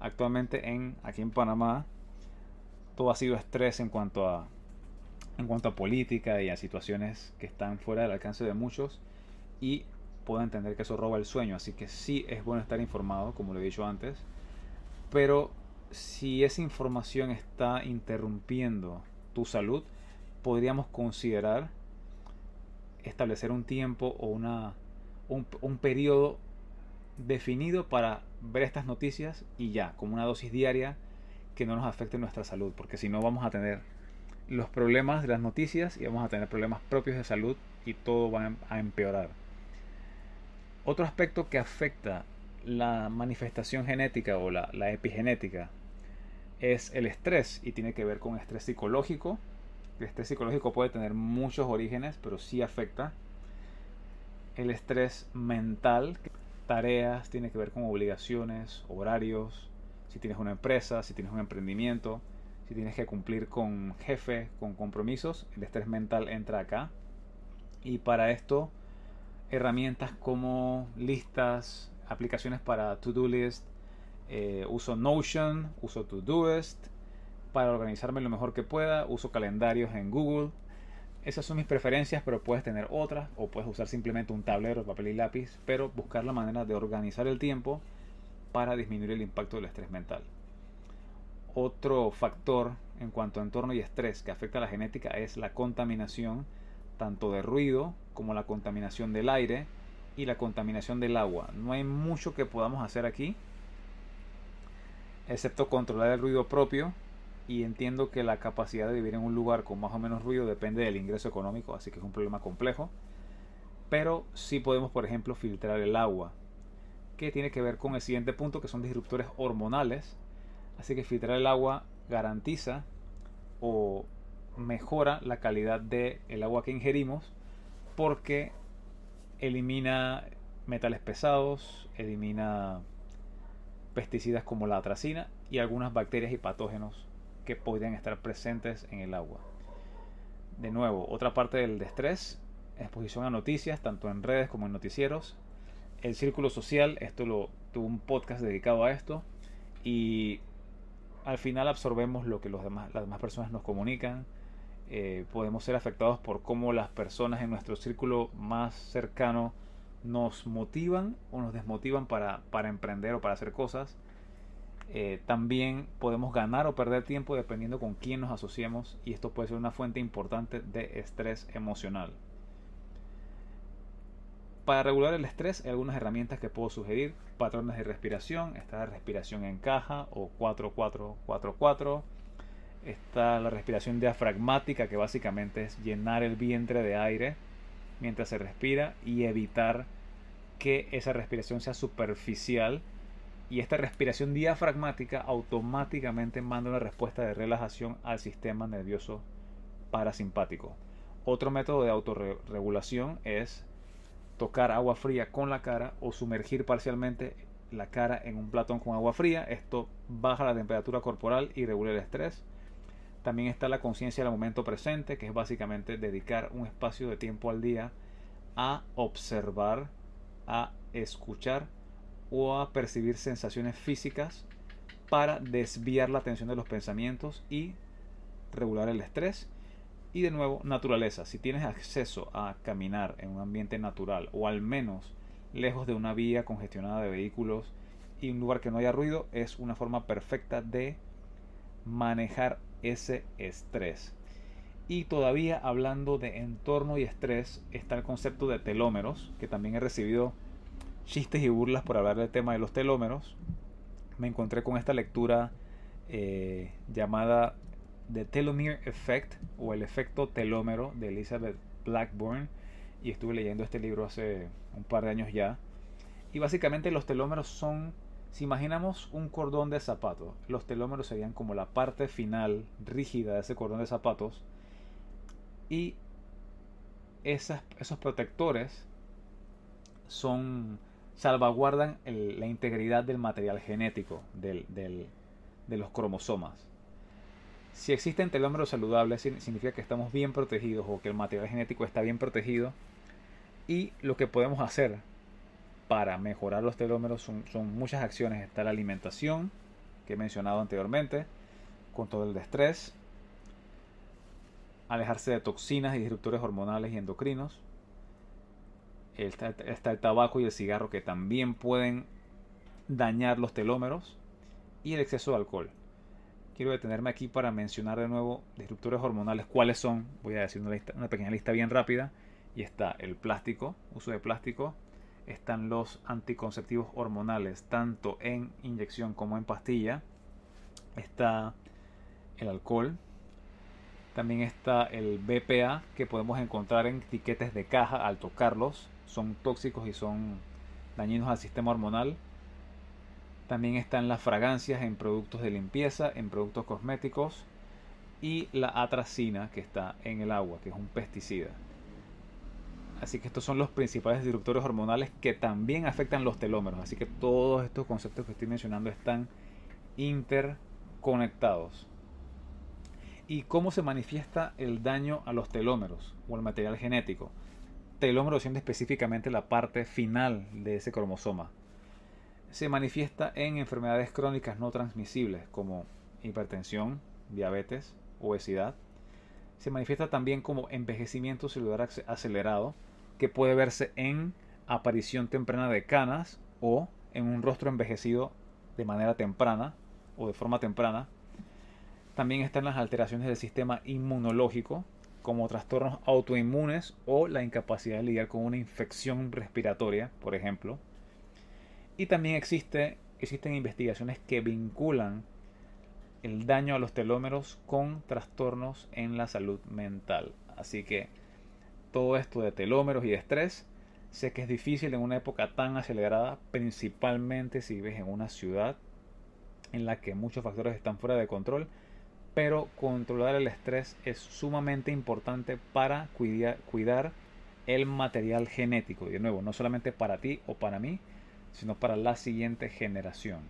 Actualmente en aquí en Panamá todo ha sido estrés en cuanto a en cuanto a política y a situaciones que están fuera del alcance de muchos y puedo entender que eso roba el sueño, así que sí es bueno estar informado, como lo he dicho antes pero si esa información está interrumpiendo tu salud, podríamos considerar establecer un tiempo o una, un, periodo definido para ver estas noticias y ya, como una dosis diaria que no nos afecte nuestra salud, porque si no vamos a tener los problemas de las noticias y vamos a tener problemas propios de salud y todo va a em-, empeorar. Otro aspecto que afecta la manifestación genética o la, epigenética es el estrés y tiene que ver con estrés psicológico. El estrés psicológico puede tener muchos orígenes, pero sí afecta. El estrés mental, tareas, tiene que ver con obligaciones, horarios, si tienes una empresa, si tienes un emprendimiento, si tienes que cumplir con jefe, con compromisos, el estrés mental entra acá. Y para esto, herramientas como listas, aplicaciones para to-do list. Eh, uso Notion, uso Todoist para organizarme lo mejor que pueda. Uso calendarios en Google. Esas son mis preferencias, pero puedes tener otras o puedes usar simplemente un tablero, papel y lápiz, pero buscar la manera de organizar el tiempo para disminuir el impacto del estrés mental. Otro factor en cuanto a entorno y estrés que afecta a la genética es la contaminación, tanto de ruido como la contaminación del aire, y la contaminación del agua. No hay mucho que podamos hacer aquí, excepto controlar el ruido propio. Y entiendo que la capacidad de vivir en un lugar con más o menos ruido depende del ingreso económico, así que es un problema complejo. Pero sí podemos, por ejemplo, filtrar el agua, que tiene que ver con el siguiente punto, que son disruptores hormonales. Así que filtrar el agua garantiza o mejora la calidad del agua que ingerimos porque elimina metales pesados, elimina pesticidas como la atracina y algunas bacterias y patógenos que podrían estar presentes en el agua. De nuevo, otra parte del estrés, exposición a noticias, tanto en redes como en noticieros. El círculo social, esto lo tuvo un podcast dedicado a esto. Y al final absorbemos lo que los las demás personas nos comunican, eh, podemos ser afectados por cómo las personas en nuestro círculo más cercano nos motivan o nos desmotivan para, emprender o para hacer cosas. Eh, también podemos ganar o perder tiempo dependiendo con quién nos asociemos y esto puede ser una fuente importante de estrés emocional. Para regular el estrés hay algunas herramientas que puedo sugerir. Patrones de respiración, esta respiración en caja o 4444. Está la respiración diafragmática, que básicamente es llenar el vientre de aire mientras se respira y evitar que esa respiración sea superficial. Y esta respiración diafragmática automáticamente manda una respuesta de relajación al sistema nervioso parasimpático. Otro método de autorregulación es tocar agua fría con la cara o sumergir parcialmente la cara en un platón con agua fría. Esto baja la temperatura corporal y regula el estrés. También está la conciencia del momento presente, que es básicamente dedicar un espacio de tiempo al día a observar, a escuchar o a percibir sensaciones físicas para desviar la atención de los pensamientos y regular el estrés. Y de nuevo, naturaleza. Si tienes acceso a caminar en un ambiente natural o al menos lejos de una vía congestionada de vehículos y un lugar que no haya ruido, es una forma perfecta de manejar ese estrés. Y todavía hablando de entorno y estrés está el concepto de telómeros, que también he recibido chistes y burlas por hablar del tema de los telómeros. Me encontré con esta lectura eh, llamada The Telomere Effect o el efecto telómero de Elizabeth Blackburn y estuve leyendo este libro hace un par de años ya. Y básicamente los telómeros son si imaginamos un cordón de zapatos, los telómeros serían como la parte final rígida de ese cordón de zapatos y esos protectores son salvaguardan la integridad del material genético de los cromosomas. Si existen telómeros saludables significa que estamos bien protegidos o que el material genético está bien protegido y lo que podemos hacer para mejorar los telómeros son, muchas acciones. Está la alimentación, que he mencionado anteriormente, todo el estrés, alejarse de toxinas y disruptores hormonales y endocrinos. Está, el tabaco y el cigarro que también pueden dañar los telómeros. Y el exceso de alcohol. Quiero detenerme aquí para mencionar de nuevo disruptores hormonales. ¿Cuáles son? Voy a decir una pequeña lista bien rápida. Y está el plástico, uso de plástico, están los anticonceptivos hormonales, tanto en inyección como en pastilla. Está el alcohol. También está el BPA que podemos encontrar en tiquetes de caja al tocarlos. Son tóxicos y son dañinos al sistema hormonal. También están las fragancias en productos de limpieza, en productos cosméticos y la atracina que está en el agua, que es un pesticida. Así que estos son los principales disruptores hormonales que también afectan los telómeros. Así que todos estos conceptos que estoy mencionando están interconectados. ¿Y cómo se manifiesta el daño a los telómeros o al material genético? Telómero siendo específicamente la parte final de ese cromosoma. Se manifiesta en enfermedades crónicas no transmisibles como hipertensión, diabetes, obesidad. Se manifiesta también como envejecimiento celular acelerado, que puede verse en aparición temprana de canas o en un rostro envejecido de manera temprana o de forma temprana. También están las alteraciones del sistema inmunológico, como trastornos autoinmunes o la incapacidad de lidiar con una infección respiratoria, por ejemplo. Y también existe, existen investigaciones que vinculan el daño a los telómeros con trastornos en la salud mental. Así que todo esto de telómeros y de estrés, sé que es difícil en una época tan acelerada, principalmente si vives en una ciudad en la que muchos factores están fuera de control, pero controlar el estrés es sumamente importante para cuidar, cuidar el material genético. de nuevo, no solamente para ti o para mí, sino para la siguiente generación.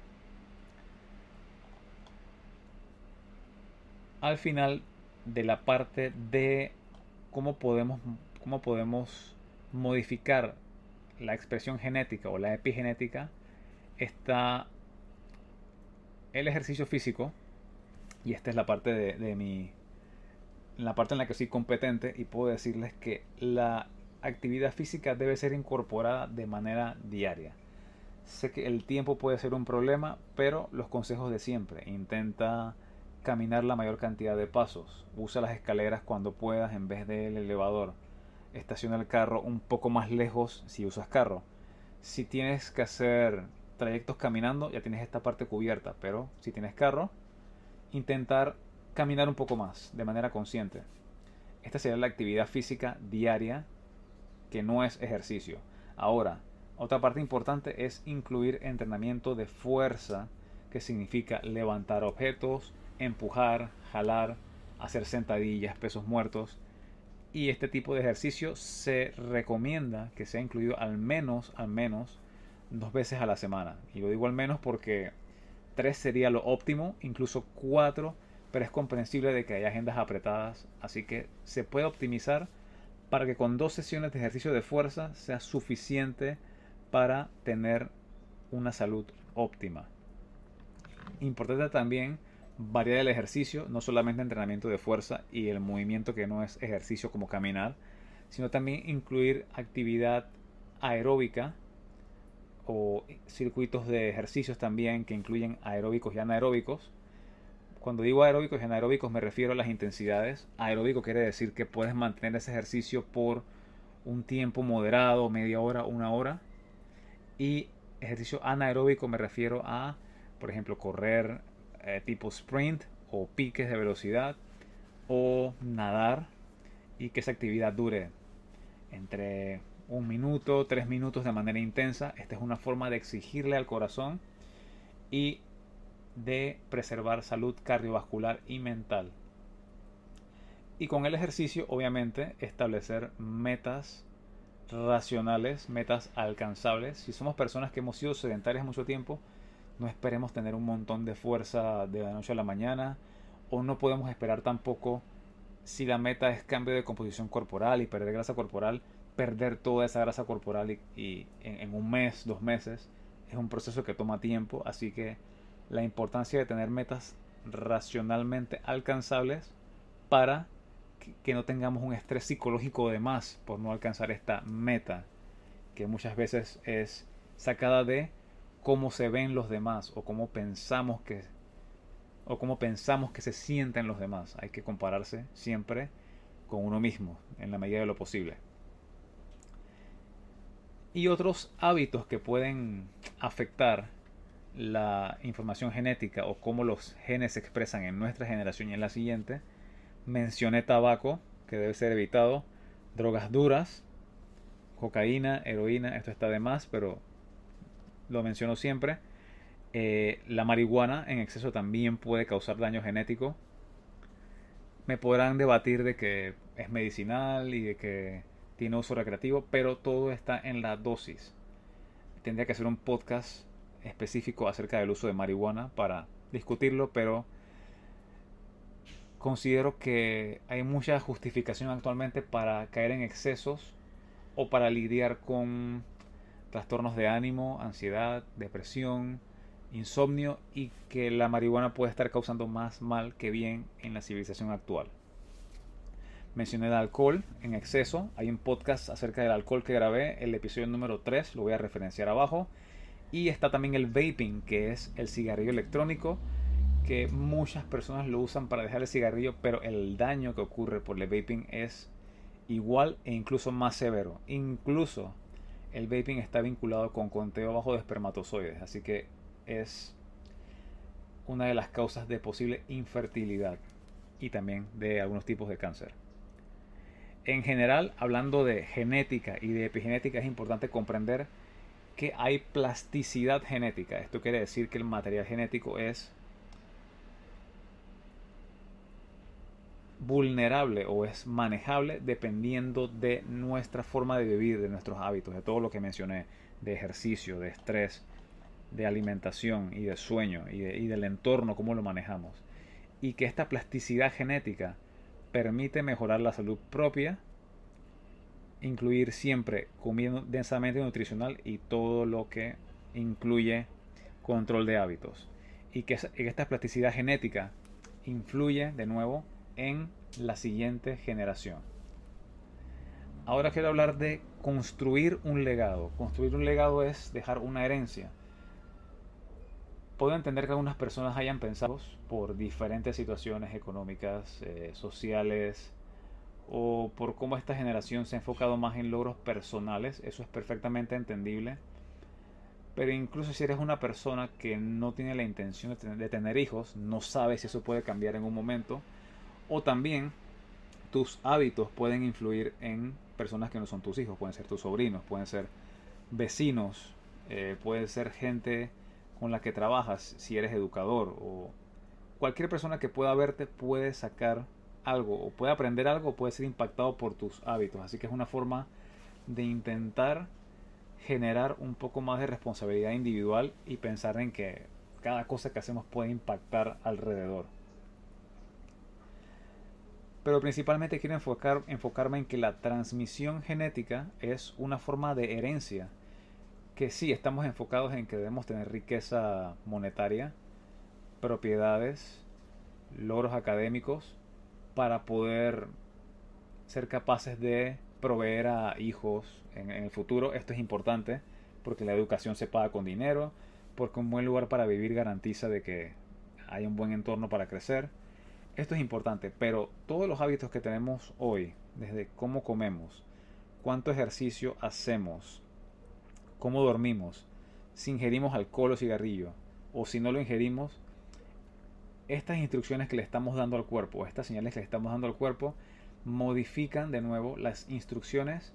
Al final de la parte de cómo podemos cómo podemos modificar la expresión genética o la epigenética, está el ejercicio físico, y esta es la parte de, mi la parte en la que soy competente y puedo decirles que la actividad física debe ser incorporada de manera diaria. Sé que el tiempo puede ser un problema, pero los consejos de siempre. Intenta caminar la mayor cantidad de pasos. Usa las escaleras cuando puedas en vez del elevador estaciona el carro un poco más lejos si usas carro. Si tienes que hacer trayectos caminando, ya tienes esta parte cubierta, pero si tienes carro, intentar caminar un poco más de manera consciente. Esta sería la actividad física diaria que no es ejercicio. Ahora, otra parte importante es incluir entrenamiento de fuerza, que significa levantar objetos, empujar, jalar, hacer sentadillas, pesos muertos, y este tipo de ejercicio se recomienda que sea incluido al menos, al menos dos veces a la semana. Y lo digo al menos porque tres sería lo óptimo, incluso cuatro, pero es comprensible de que haya agendas apretadas, así que se puede optimizar para que con dos sesiones de ejercicio de fuerza sea suficiente para tener una salud óptima. Importante también Variedad el ejercicio, no solamente entrenamiento de fuerza y el movimiento que no es ejercicio como caminar, sino también incluir actividad aeróbica o circuitos de ejercicios también que incluyen aeróbicos y anaeróbicos. Cuando digo aeróbicos y anaeróbicos me refiero a las intensidades. Aeróbico quiere decir que puedes mantener ese ejercicio por un tiempo moderado, media hora, una hora. Y ejercicio anaeróbico me refiero a, por ejemplo, correr, eh, tipo sprint o piques de velocidad o nadar y que esa actividad dure entre un minuto, tres minutos de manera intensa. Esta es una forma de exigirle al corazón y de preservar salud cardiovascular y mental. Y con el ejercicio, obviamente, establecer metas racionales, metas alcanzables. Si somos personas que hemos sido sedentarias mucho tiempo, no esperemos tener un montón de fuerza de la noche a la mañana o no podemos esperar tampoco si la meta es cambio de composición corporal y perder grasa corporal, perder toda esa grasa corporal y, en, un mes, dos meses, es un proceso que toma tiempo, así que la importancia de tener metas racionalmente alcanzables para que no tengamos un estrés psicológico de más por no alcanzar esta meta, que muchas veces es sacada de cómo se ven los demás o cómo pensamos que o cómo pensamos que se sienten los demás. Hay que compararse siempre con uno mismo en la medida de lo posible. Y otros hábitos que pueden afectar la información genética o cómo los genes se expresan en nuestra generación y en la siguiente. Mencioné tabaco, que debe ser evitado, drogas duras, cocaína, heroína, esto está de más, pero lo menciono siempre. Eh, la marihuana en exceso también puede causar daño genético. Me podrán debatir de que es medicinal y de que tiene uso recreativo, pero todo está en la dosis. Tendría que hacer un podcast específico acerca del uso de marihuana para discutirlo, pero considero que hay mucha justificación actualmente para caer en excesos o para lidiar con trastornos de ánimo, ansiedad, depresión, insomnio y que la marihuana puede estar causando más mal que bien en la civilización actual. Mencioné el alcohol en exceso. Hay un podcast acerca del alcohol que grabé, el episodio número 3, lo voy a referenciar abajo. Y está también el vaping, que es el cigarrillo electrónico, que muchas personas lo usan para dejar el cigarrillo, pero el daño que ocurre por el vaping es igual e incluso más severo. Incluso el vaping está vinculado con conteo bajo de espermatozoides, así que es una de las causas de posible infertilidad y también de algunos tipos de cáncer. En general, hablando de genética y de epigenética, es importante comprender que hay plasticidad genética. Esto quiere decir que el material genético es vulnerable o es manejable dependiendo de nuestra forma de vivir, de nuestros hábitos, de todo lo que mencioné, de ejercicio, de estrés, de alimentación y de sueño y, del entorno, cómo lo manejamos. Y que esta plasticidad genética permite mejorar la salud propia, incluir siempre comiendo densamente nutricional y todo lo que incluye control de hábitos. Y que esta plasticidad genética influye de nuevo en la siguiente generación. Ahora quiero hablar de construir un legado. Construir un legado es dejar una herencia. Puedo entender que algunas personas hayan pensado por diferentes situaciones económicas, eh, sociales, o por cómo esta generación se ha enfocado más en logros personales. Eso es perfectamente entendible. Pero incluso si eres una persona que no tiene la intención de tener hijos, no sabes si eso puede cambiar en un momento o también tus hábitos pueden influir en personas que no son tus hijos, pueden ser tus sobrinos, pueden ser vecinos, eh, pueden ser gente con la que trabajas, si eres educador o cualquier persona que pueda verte puede sacar algo o puede aprender algo puede ser impactado por tus hábitos. Así que es una forma de intentar generar un poco más de responsabilidad individual y pensar en que cada cosa que hacemos puede impactar alrededor pero principalmente quiero enfocar, enfocarme en que la transmisión genética es una forma de herencia, que sí, estamos enfocados en que debemos tener riqueza monetaria, propiedades, logros académicos, para poder ser capaces de proveer a hijos en, en el futuro. Esto es importante porque la educación se paga con dinero, porque un buen lugar para vivir garantiza de que hay un buen entorno para crecer esto es importante, pero todos los hábitos que tenemos hoy, desde cómo comemos, cuánto ejercicio hacemos, cómo dormimos, si ingerimos alcohol o cigarrillo, o si no lo ingerimos, estas instrucciones que le estamos dando al cuerpo, estas señales que le estamos dando al cuerpo, modifican de nuevo las instrucciones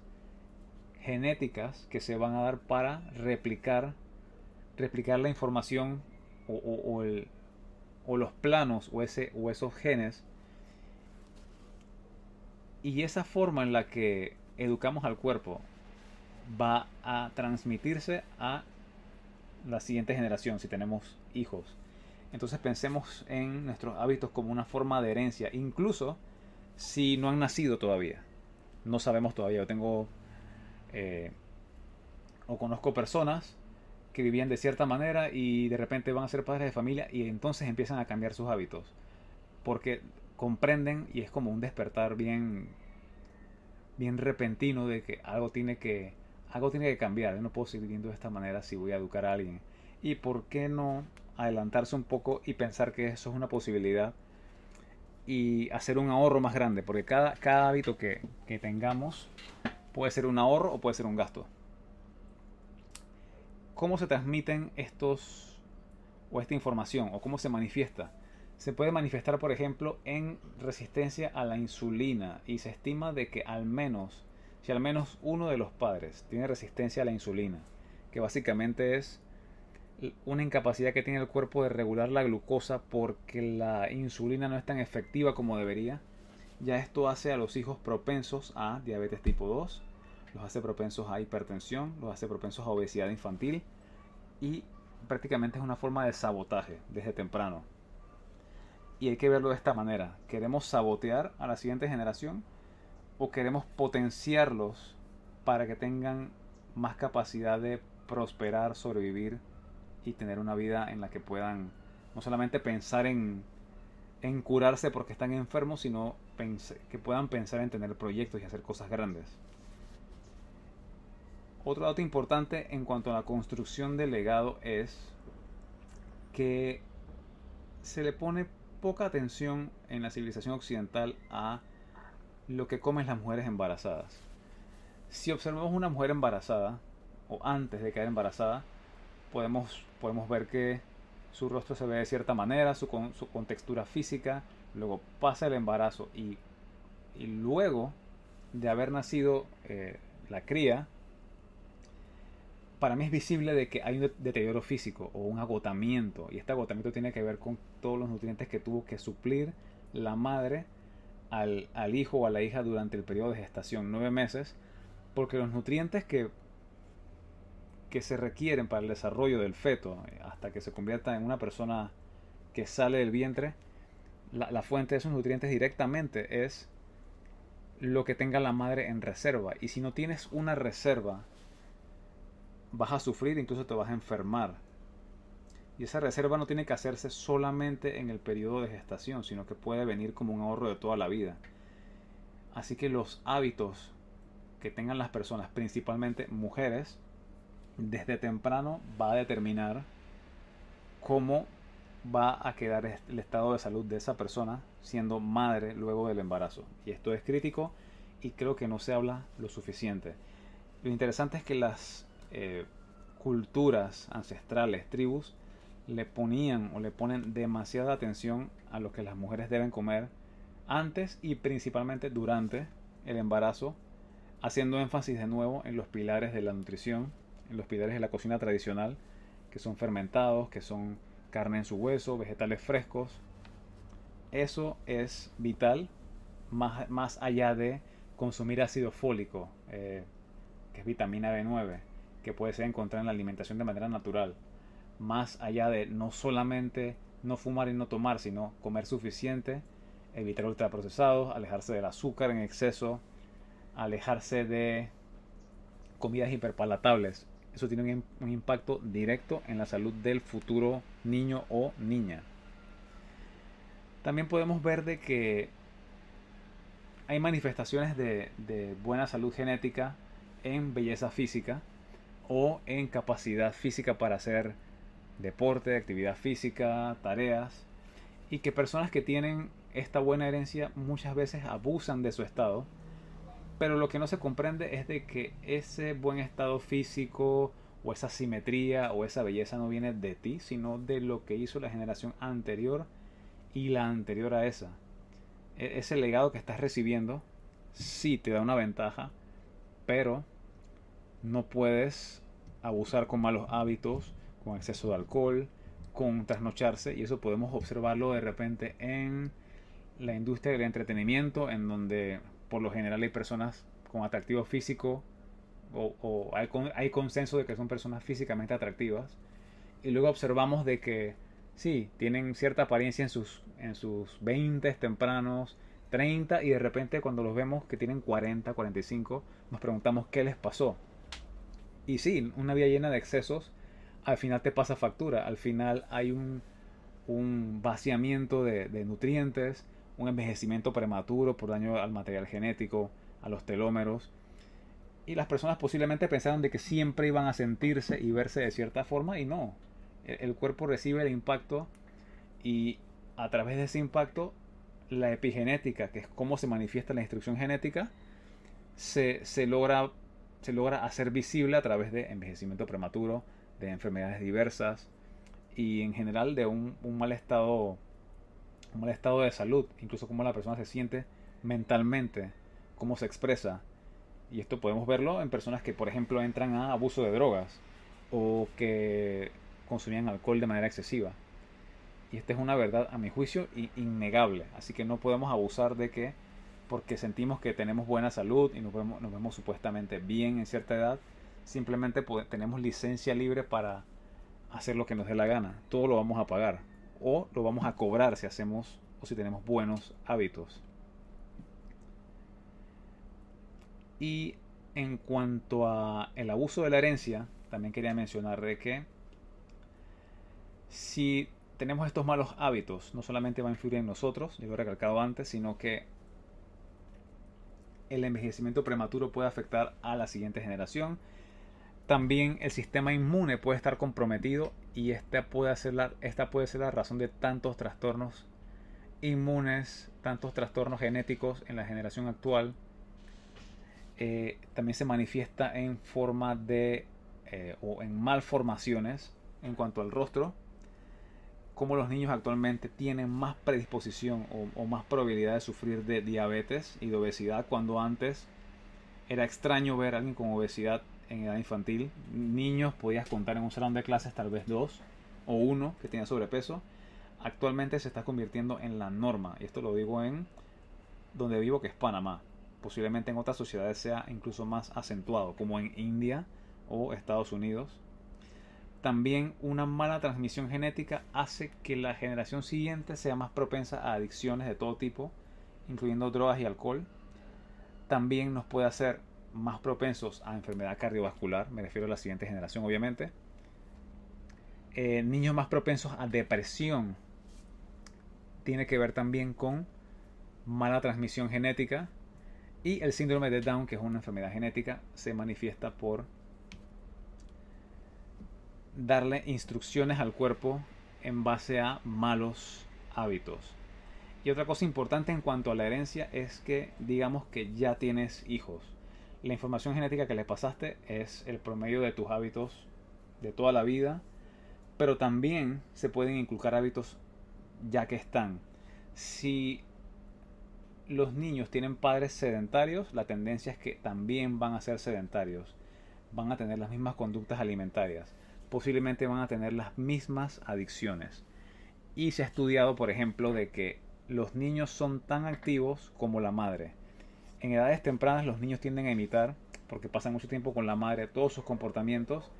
genéticas que se van a dar para replicar, replicar la información o el, o los planos o, ese, esos genes. Y esa forma en la que educamos al cuerpo va a transmitirse a la siguiente generación, si tenemos hijos. Entonces pensemos en nuestros hábitos como una forma de herencia, incluso si no han nacido todavía. No sabemos todavía. Yo tengo eh, o conozco personas que vivían de cierta manera y de repente van a ser padres de familia y entonces empiezan a cambiar sus hábitos. Porque comprenden y es como un despertar bien, bien repentino de que algo tiene que, algo tiene que cambiar. no puedo seguir viviendo de esta manera si voy a educar a alguien. Y por qué no adelantarse un poco y pensar que eso es una posibilidad y hacer un ahorro más grande, porque cada, cada hábito que tengamos puede ser un ahorro o puede ser un gasto. ¿Cómo se transmiten estos o esta información o cómo se manifiesta? Se puede manifestar, por ejemplo, en resistencia a la insulina y se estima de que al menos, si al menos uno de los padres tiene resistencia a la insulina, que básicamente es una incapacidad que tiene el cuerpo de regular la glucosa porque la insulina no es tan efectiva como debería, ya esto hace a los hijos propensos a diabetes tipo 2, los hace propensos a hipertensión, los hace propensos a obesidad infantil y prácticamente es una forma de sabotaje desde temprano. Y hay que verlo de esta manera. ¿Queremos sabotear a la siguiente generación o queremos potenciarlos para que tengan más capacidad de prosperar, sobrevivir y tener una vida en la que puedan no solamente pensar en, en curarse porque están enfermos, sino que puedan pensar en tener proyectos y hacer cosas grandes? Otro dato importante en cuanto a la construcción del legado es que se le pone poca atención en la civilización occidental a lo que comen las mujeres embarazadas. Si observamos una mujer embarazada, o antes de quedar embarazada, podemos, podemos ver que su rostro se ve de cierta manera, su, con, su contextura física, luego pasa el embarazo y, luego de haber nacido eh, la cría, para mí es visible de que hay un deterioro físico o un agotamiento. Y este agotamiento tiene que ver con todos los nutrientes que tuvo que suplir la madre al, hijo o a la hija durante el periodo de gestación, nueve meses, porque los nutrientes que, que se requieren para el desarrollo del feto eh, hasta que se convierta en una persona que sale del vientre, la, la fuente de esos nutrientes directamente es lo que tenga la madre en reserva. Y si no tienes una reserva, vas a sufrir, incluso te vas a enfermar. Y esa reserva no tiene que hacerse solamente en el periodo de gestación, sino que puede venir como un ahorro de toda la vida. Así que los hábitos que tengan las personas, principalmente mujeres, desde temprano va a determinar cómo va a quedar el estado de salud de esa persona siendo madre luego del embarazo. Y esto es crítico y creo que no se habla lo suficiente. Lo interesante es que las eh, culturas ancestrales, tribus, le ponían o le ponen demasiada atención a lo que las mujeres deben comer antes y principalmente durante el embarazo, haciendo énfasis de nuevo en los pilares de la nutrición, en los pilares de la cocina tradicional, que son fermentados, que son carne en su hueso, vegetales frescos. Eso es vital, más, más allá de consumir ácido fólico, eh, que es vitamina B9 que puede ser encontrar en la alimentación de manera natural, más allá de no solamente no fumar y no tomar, sino comer suficiente, evitar ultraprocesados, alejarse del azúcar en exceso, alejarse de comidas hiperpalatables. Eso tiene un, impacto directo en la salud del futuro niño o niña. También podemos ver de que hay manifestaciones de buena salud genética en belleza física o en capacidad física para hacer deporte, actividad física, tareas, y que personas que tienen esta buena herencia muchas veces abusan de su estado, pero lo que no se comprende es de que ese buen estado físico o esa simetría o esa belleza no viene de ti, sino de lo que hizo la generación anterior y la anterior a esa. E-, ese legado que estás recibiendo sí te da una ventaja, pero no puedes abusar con malos hábitos, con exceso de alcohol, con trasnocharse, y eso podemos observarlo de repente en la industria del entretenimiento, en donde por lo general hay personas con atractivo físico, o, hay, consenso de que son personas físicamente atractivas, y luego observamos de que sí, tienen cierta apariencia en sus, en sus 20 tempranos, 30 y de repente cuando los vemos que tienen 40, 45, nos preguntamos qué les pasó. Y sí, una vida llena de excesos, al final te pasa factura, al final hay un, vaciamiento de, nutrientes, un envejecimiento prematuro por daño al material genético, a los telómeros. Y las personas posiblemente pensaron de que siempre iban a sentirse y verse de cierta forma y no. E, el, cuerpo recibe el impacto y a través de ese impacto la epigenética, que es cómo se manifiesta la instrucción genética, se, se logra logra hacer visible a través de envejecimiento prematuro, de enfermedades diversas y en general de un, mal estado un mal estado de salud, incluso cómo la persona se siente mentalmente, cómo se expresa. Y esto podemos verlo en personas que, por ejemplo, entran a abuso de drogas o que consumían alcohol de manera excesiva. Y esta es una verdad, a mi juicio, innegable. Así que no podemos abusar de que porque sentimos que tenemos buena salud y nos vemos, supuestamente bien en cierta edad, simplemente tenemos licencia libre para hacer lo que nos dé la gana. Todo lo vamos a pagar o lo vamos a cobrar si hacemos o si tenemos buenos hábitos. Y en cuanto a el abuso de la herencia, también quería mencionar que si tenemos estos malos hábitos, no solamente va a influir en nosotros, yo lo he recalcado antes, sino que el envejecimiento prematuro puede afectar a la siguiente generación. También el sistema inmune puede estar comprometido y esta puede, ser la, esta puede ser la razón de tantos trastornos inmunes, tantos trastornos genéticos en la generación actual. Eh, también se manifiesta en forma de eh, o en malformaciones en cuanto al rostro, cómo los niños actualmente tienen más predisposición o, o, más probabilidad de sufrir de diabetes y de obesidad cuando antes era extraño ver a alguien con obesidad en edad infantil. Niños podías contar en un salón de clases tal vez dos o uno que tenía sobrepeso. Actualmente se está convirtiendo en la norma. Y esto lo digo en donde vivo, que es Panamá. Posiblemente en otras sociedades sea incluso más acentuado, como en India o Estados Unidos también una mala transmisión genética hace que la generación siguiente sea más propensa a adicciones de todo tipo, incluyendo drogas y alcohol. También nos puede hacer más propensos a enfermedad cardiovascular, me refiero a la siguiente generación obviamente. Eh, niños más propensos a depresión tiene que ver también con mala transmisión genética y el síndrome de Down, que es una enfermedad genética, se manifiesta por darle instrucciones al cuerpo en base a malos hábitos. Y otra cosa importante en cuanto a la herencia es que digamos que ya tienes hijos. La información genética que le pasaste es el promedio de tus hábitos de toda la vida, pero también se pueden inculcar hábitos ya que están. Si los niños tienen padres sedentarios, la tendencia es que también van a ser sedentarios, van a tener las mismas conductas alimentarias posiblemente van a tener las mismas adicciones. Y se ha estudiado, por ejemplo, de que los niños son tan activos como la madre. En edades tempranas los niños tienden a imitar, porque pasan mucho tiempo con la madre, todos sus comportamientos.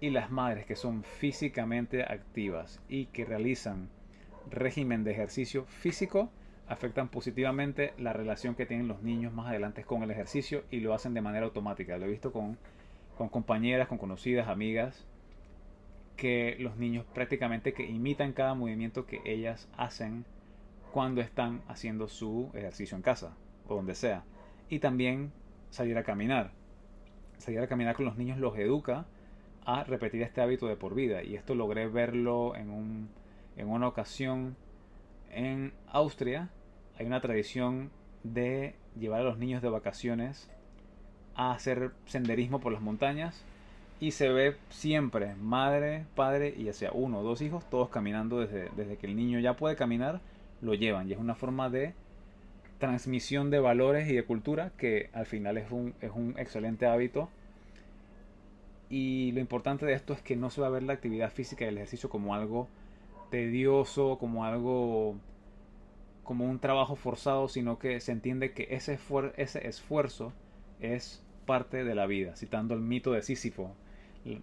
Y las madres que son físicamente activas y que realizan régimen de ejercicio físico afectan positivamente la relación que tienen los niños más adelante con el ejercicio y lo hacen de manera automática. Lo he visto con, con compañeras, con conocidas, amigas, que los niños prácticamente que imitan cada movimiento que ellas hacen cuando están haciendo su ejercicio en casa o donde sea. Y también salir a caminar. Salir a caminar con los niños los educa a repetir este hábito de por vida. Y esto logré verlo en, un, en una ocasión en Austria. Hay una tradición de llevar a los niños de vacaciones a hacer senderismo por las montañas y se ve siempre madre, padre y ya sea uno o dos hijos, todos caminando desde, que el niño ya puede caminar, lo llevan. Y es una forma de transmisión de valores y de cultura que al final es un, es un excelente hábito. Y lo importante de esto es que no se va a ver la actividad física y el ejercicio como algo tedioso, como algo como un trabajo forzado, sino que se entiende que ese, ese esfuerzo es parte de la vida, citando el mito de Sísifo,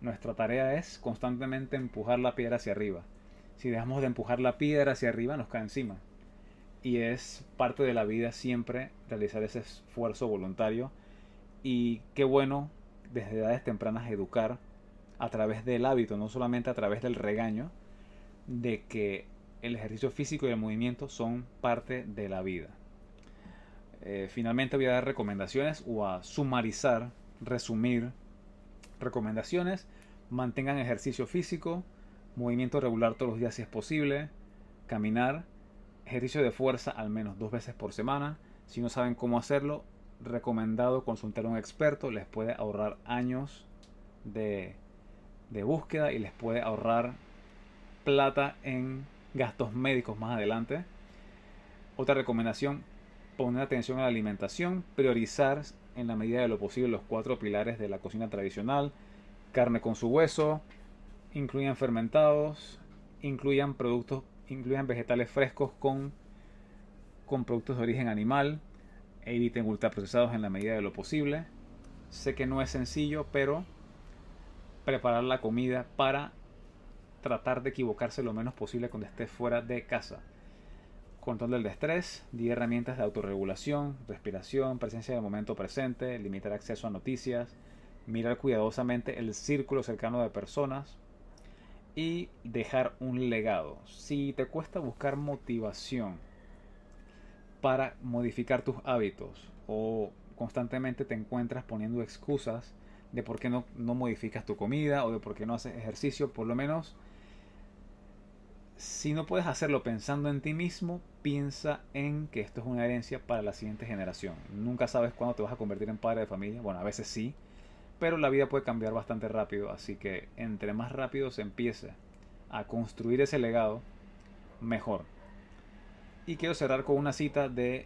nuestra tarea es constantemente empujar la piedra hacia arriba. Si dejamos de empujar la piedra hacia arriba, nos cae encima. Y es parte de la vida siempre realizar ese esfuerzo voluntario. Y qué bueno desde edades tempranas educar a través del hábito, no solamente a través del regaño, de que el ejercicio físico y el movimiento son parte de la vida. Eh, finalmente voy a dar recomendaciones o a sumarizar, resumir Recomendaciones, mantengan ejercicio físico, movimiento regular todos los días si es posible, caminar, ejercicio de fuerza al menos dos veces por semana. Si no saben cómo hacerlo, recomendado consultar a un experto, les puede ahorrar años de, de búsqueda y les puede ahorrar plata en gastos médicos más adelante. Otra recomendación, poner atención a la alimentación, priorizar en la medida de lo posible los cuatro pilares de la cocina tradicional, carne con su hueso, incluyan fermentados, incluyan productos, incluyan vegetales frescos con, con productos de origen animal, e eviten ultraprocesados en la medida de lo posible. Sé que no es sencillo, pero preparar la comida para tratar de equivocarse lo menos posible cuando esté fuera de casa control del estrés, di herramientas de autorregulación, respiración, presencia del momento presente, limitar acceso a noticias, mirar cuidadosamente el círculo cercano de personas y dejar un legado. Si te cuesta buscar motivación para modificar tus hábitos o constantemente te encuentras poniendo excusas de por qué no, no modificas tu comida o de por qué no haces ejercicio, por lo menos si no puedes hacerlo pensando en ti mismo, piensa en que esto es una herencia para la siguiente generación. Nunca sabes cuándo te vas a convertir en padre de familia. Bueno, a veces sí, pero la vida puede cambiar bastante rápido. Así que entre más rápido se empiece a construir ese legado, mejor. Y quiero cerrar con una cita de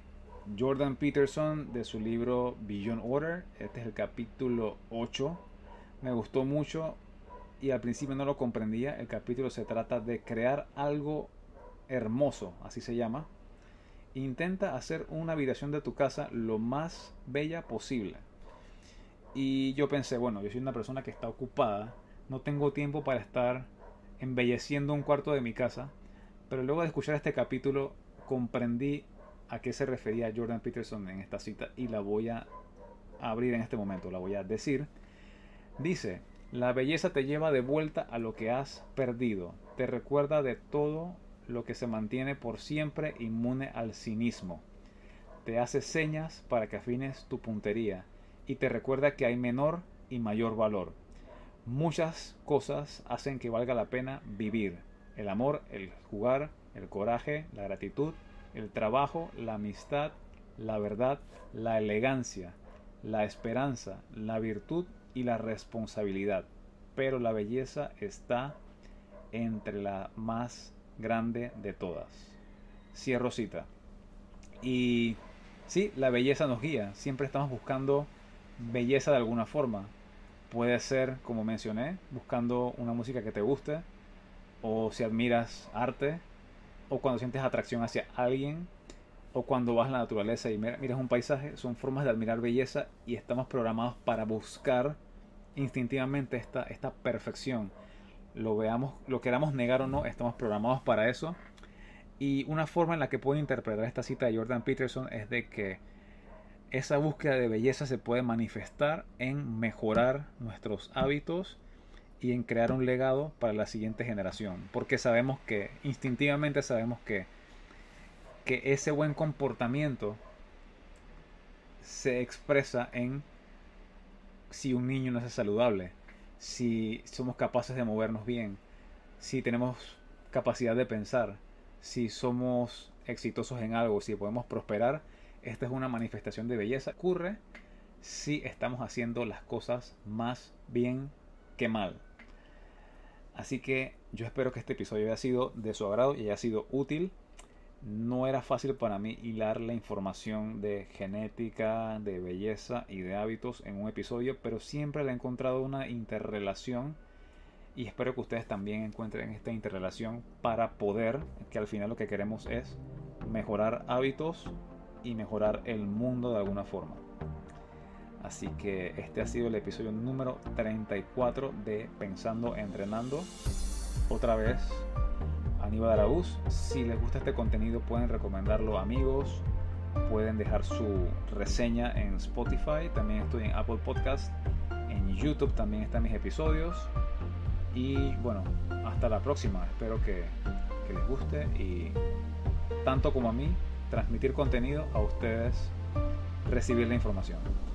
Jordan Peterson de su libro Beyond Order. Este es el capítulo 8. Me gustó mucho y al principio no lo comprendía. El capítulo se trata de crear algo hermoso, así se llama. Intenta hacer una habitación de tu casa lo más bella posible. Y yo pensé, bueno, yo soy una persona que está ocupada, no tengo tiempo para estar embelleciendo un cuarto de mi casa, pero luego de escuchar este capítulo comprendí a qué se refería Jordan Peterson en esta cita y la voy a abrir en este momento, la voy a decir. Dice, la belleza te lleva de vuelta a lo que has perdido, te recuerda de todo lo que se mantiene por siempre inmune al cinismo, te hace señas para que afines tu puntería y te recuerda que hay menor y mayor valor. Muchas cosas hacen que valga la pena vivir. El amor, el jugar, el coraje, la gratitud, el trabajo, la amistad, la verdad, la elegancia, la esperanza, la virtud y la responsabilidad, pero la belleza está entre la más grande de todas. Cierro cita. Y sí, la belleza nos guía, siempre estamos buscando belleza de alguna forma. Puede ser, como mencioné, buscando una música que te guste, o si admiras arte, o cuando sientes atracción hacia alguien, o cuando vas a la naturaleza y miras un paisaje, son formas de admirar belleza y estamos programados para buscar instintivamente esta, esta perfección. Lo veamos, lo queramos negar o no, estamos programados para eso. Y una forma en la que puedo interpretar esta cita de Jordan Peterson es de que esa búsqueda de belleza se puede manifestar en mejorar nuestros hábitos y en crear un legado para la siguiente generación. Porque sabemos que, instintivamente sabemos que, que ese buen comportamiento se expresa en si un niño no es saludable, si somos capaces de movernos bien, si tenemos capacidad de pensar, si somos exitosos en algo, si podemos prosperar, esta es una manifestación de belleza. Ocurre si estamos haciendo las cosas más bien que mal. Así que yo espero que este episodio haya sido de su agrado y haya sido útil no era fácil para mí hilar la información de genética, de belleza y de hábitos en un episodio, pero siempre le he encontrado una interrelación y espero que ustedes también encuentren esta interrelación para poder, que al final lo que queremos es mejorar hábitos y mejorar el mundo de alguna forma. Así que este ha sido el episodio número 34 de Pensando Entrenando. Otra vez, Aníbal Araúz. Si les gusta este contenido pueden recomendarlo a amigos, pueden dejar su reseña en Spotify, también estoy en Apple Podcast, en YouTube también están mis episodios. Y bueno, hasta la próxima, espero que, que les guste y tanto como a mí, transmitir contenido a ustedes, recibir la información.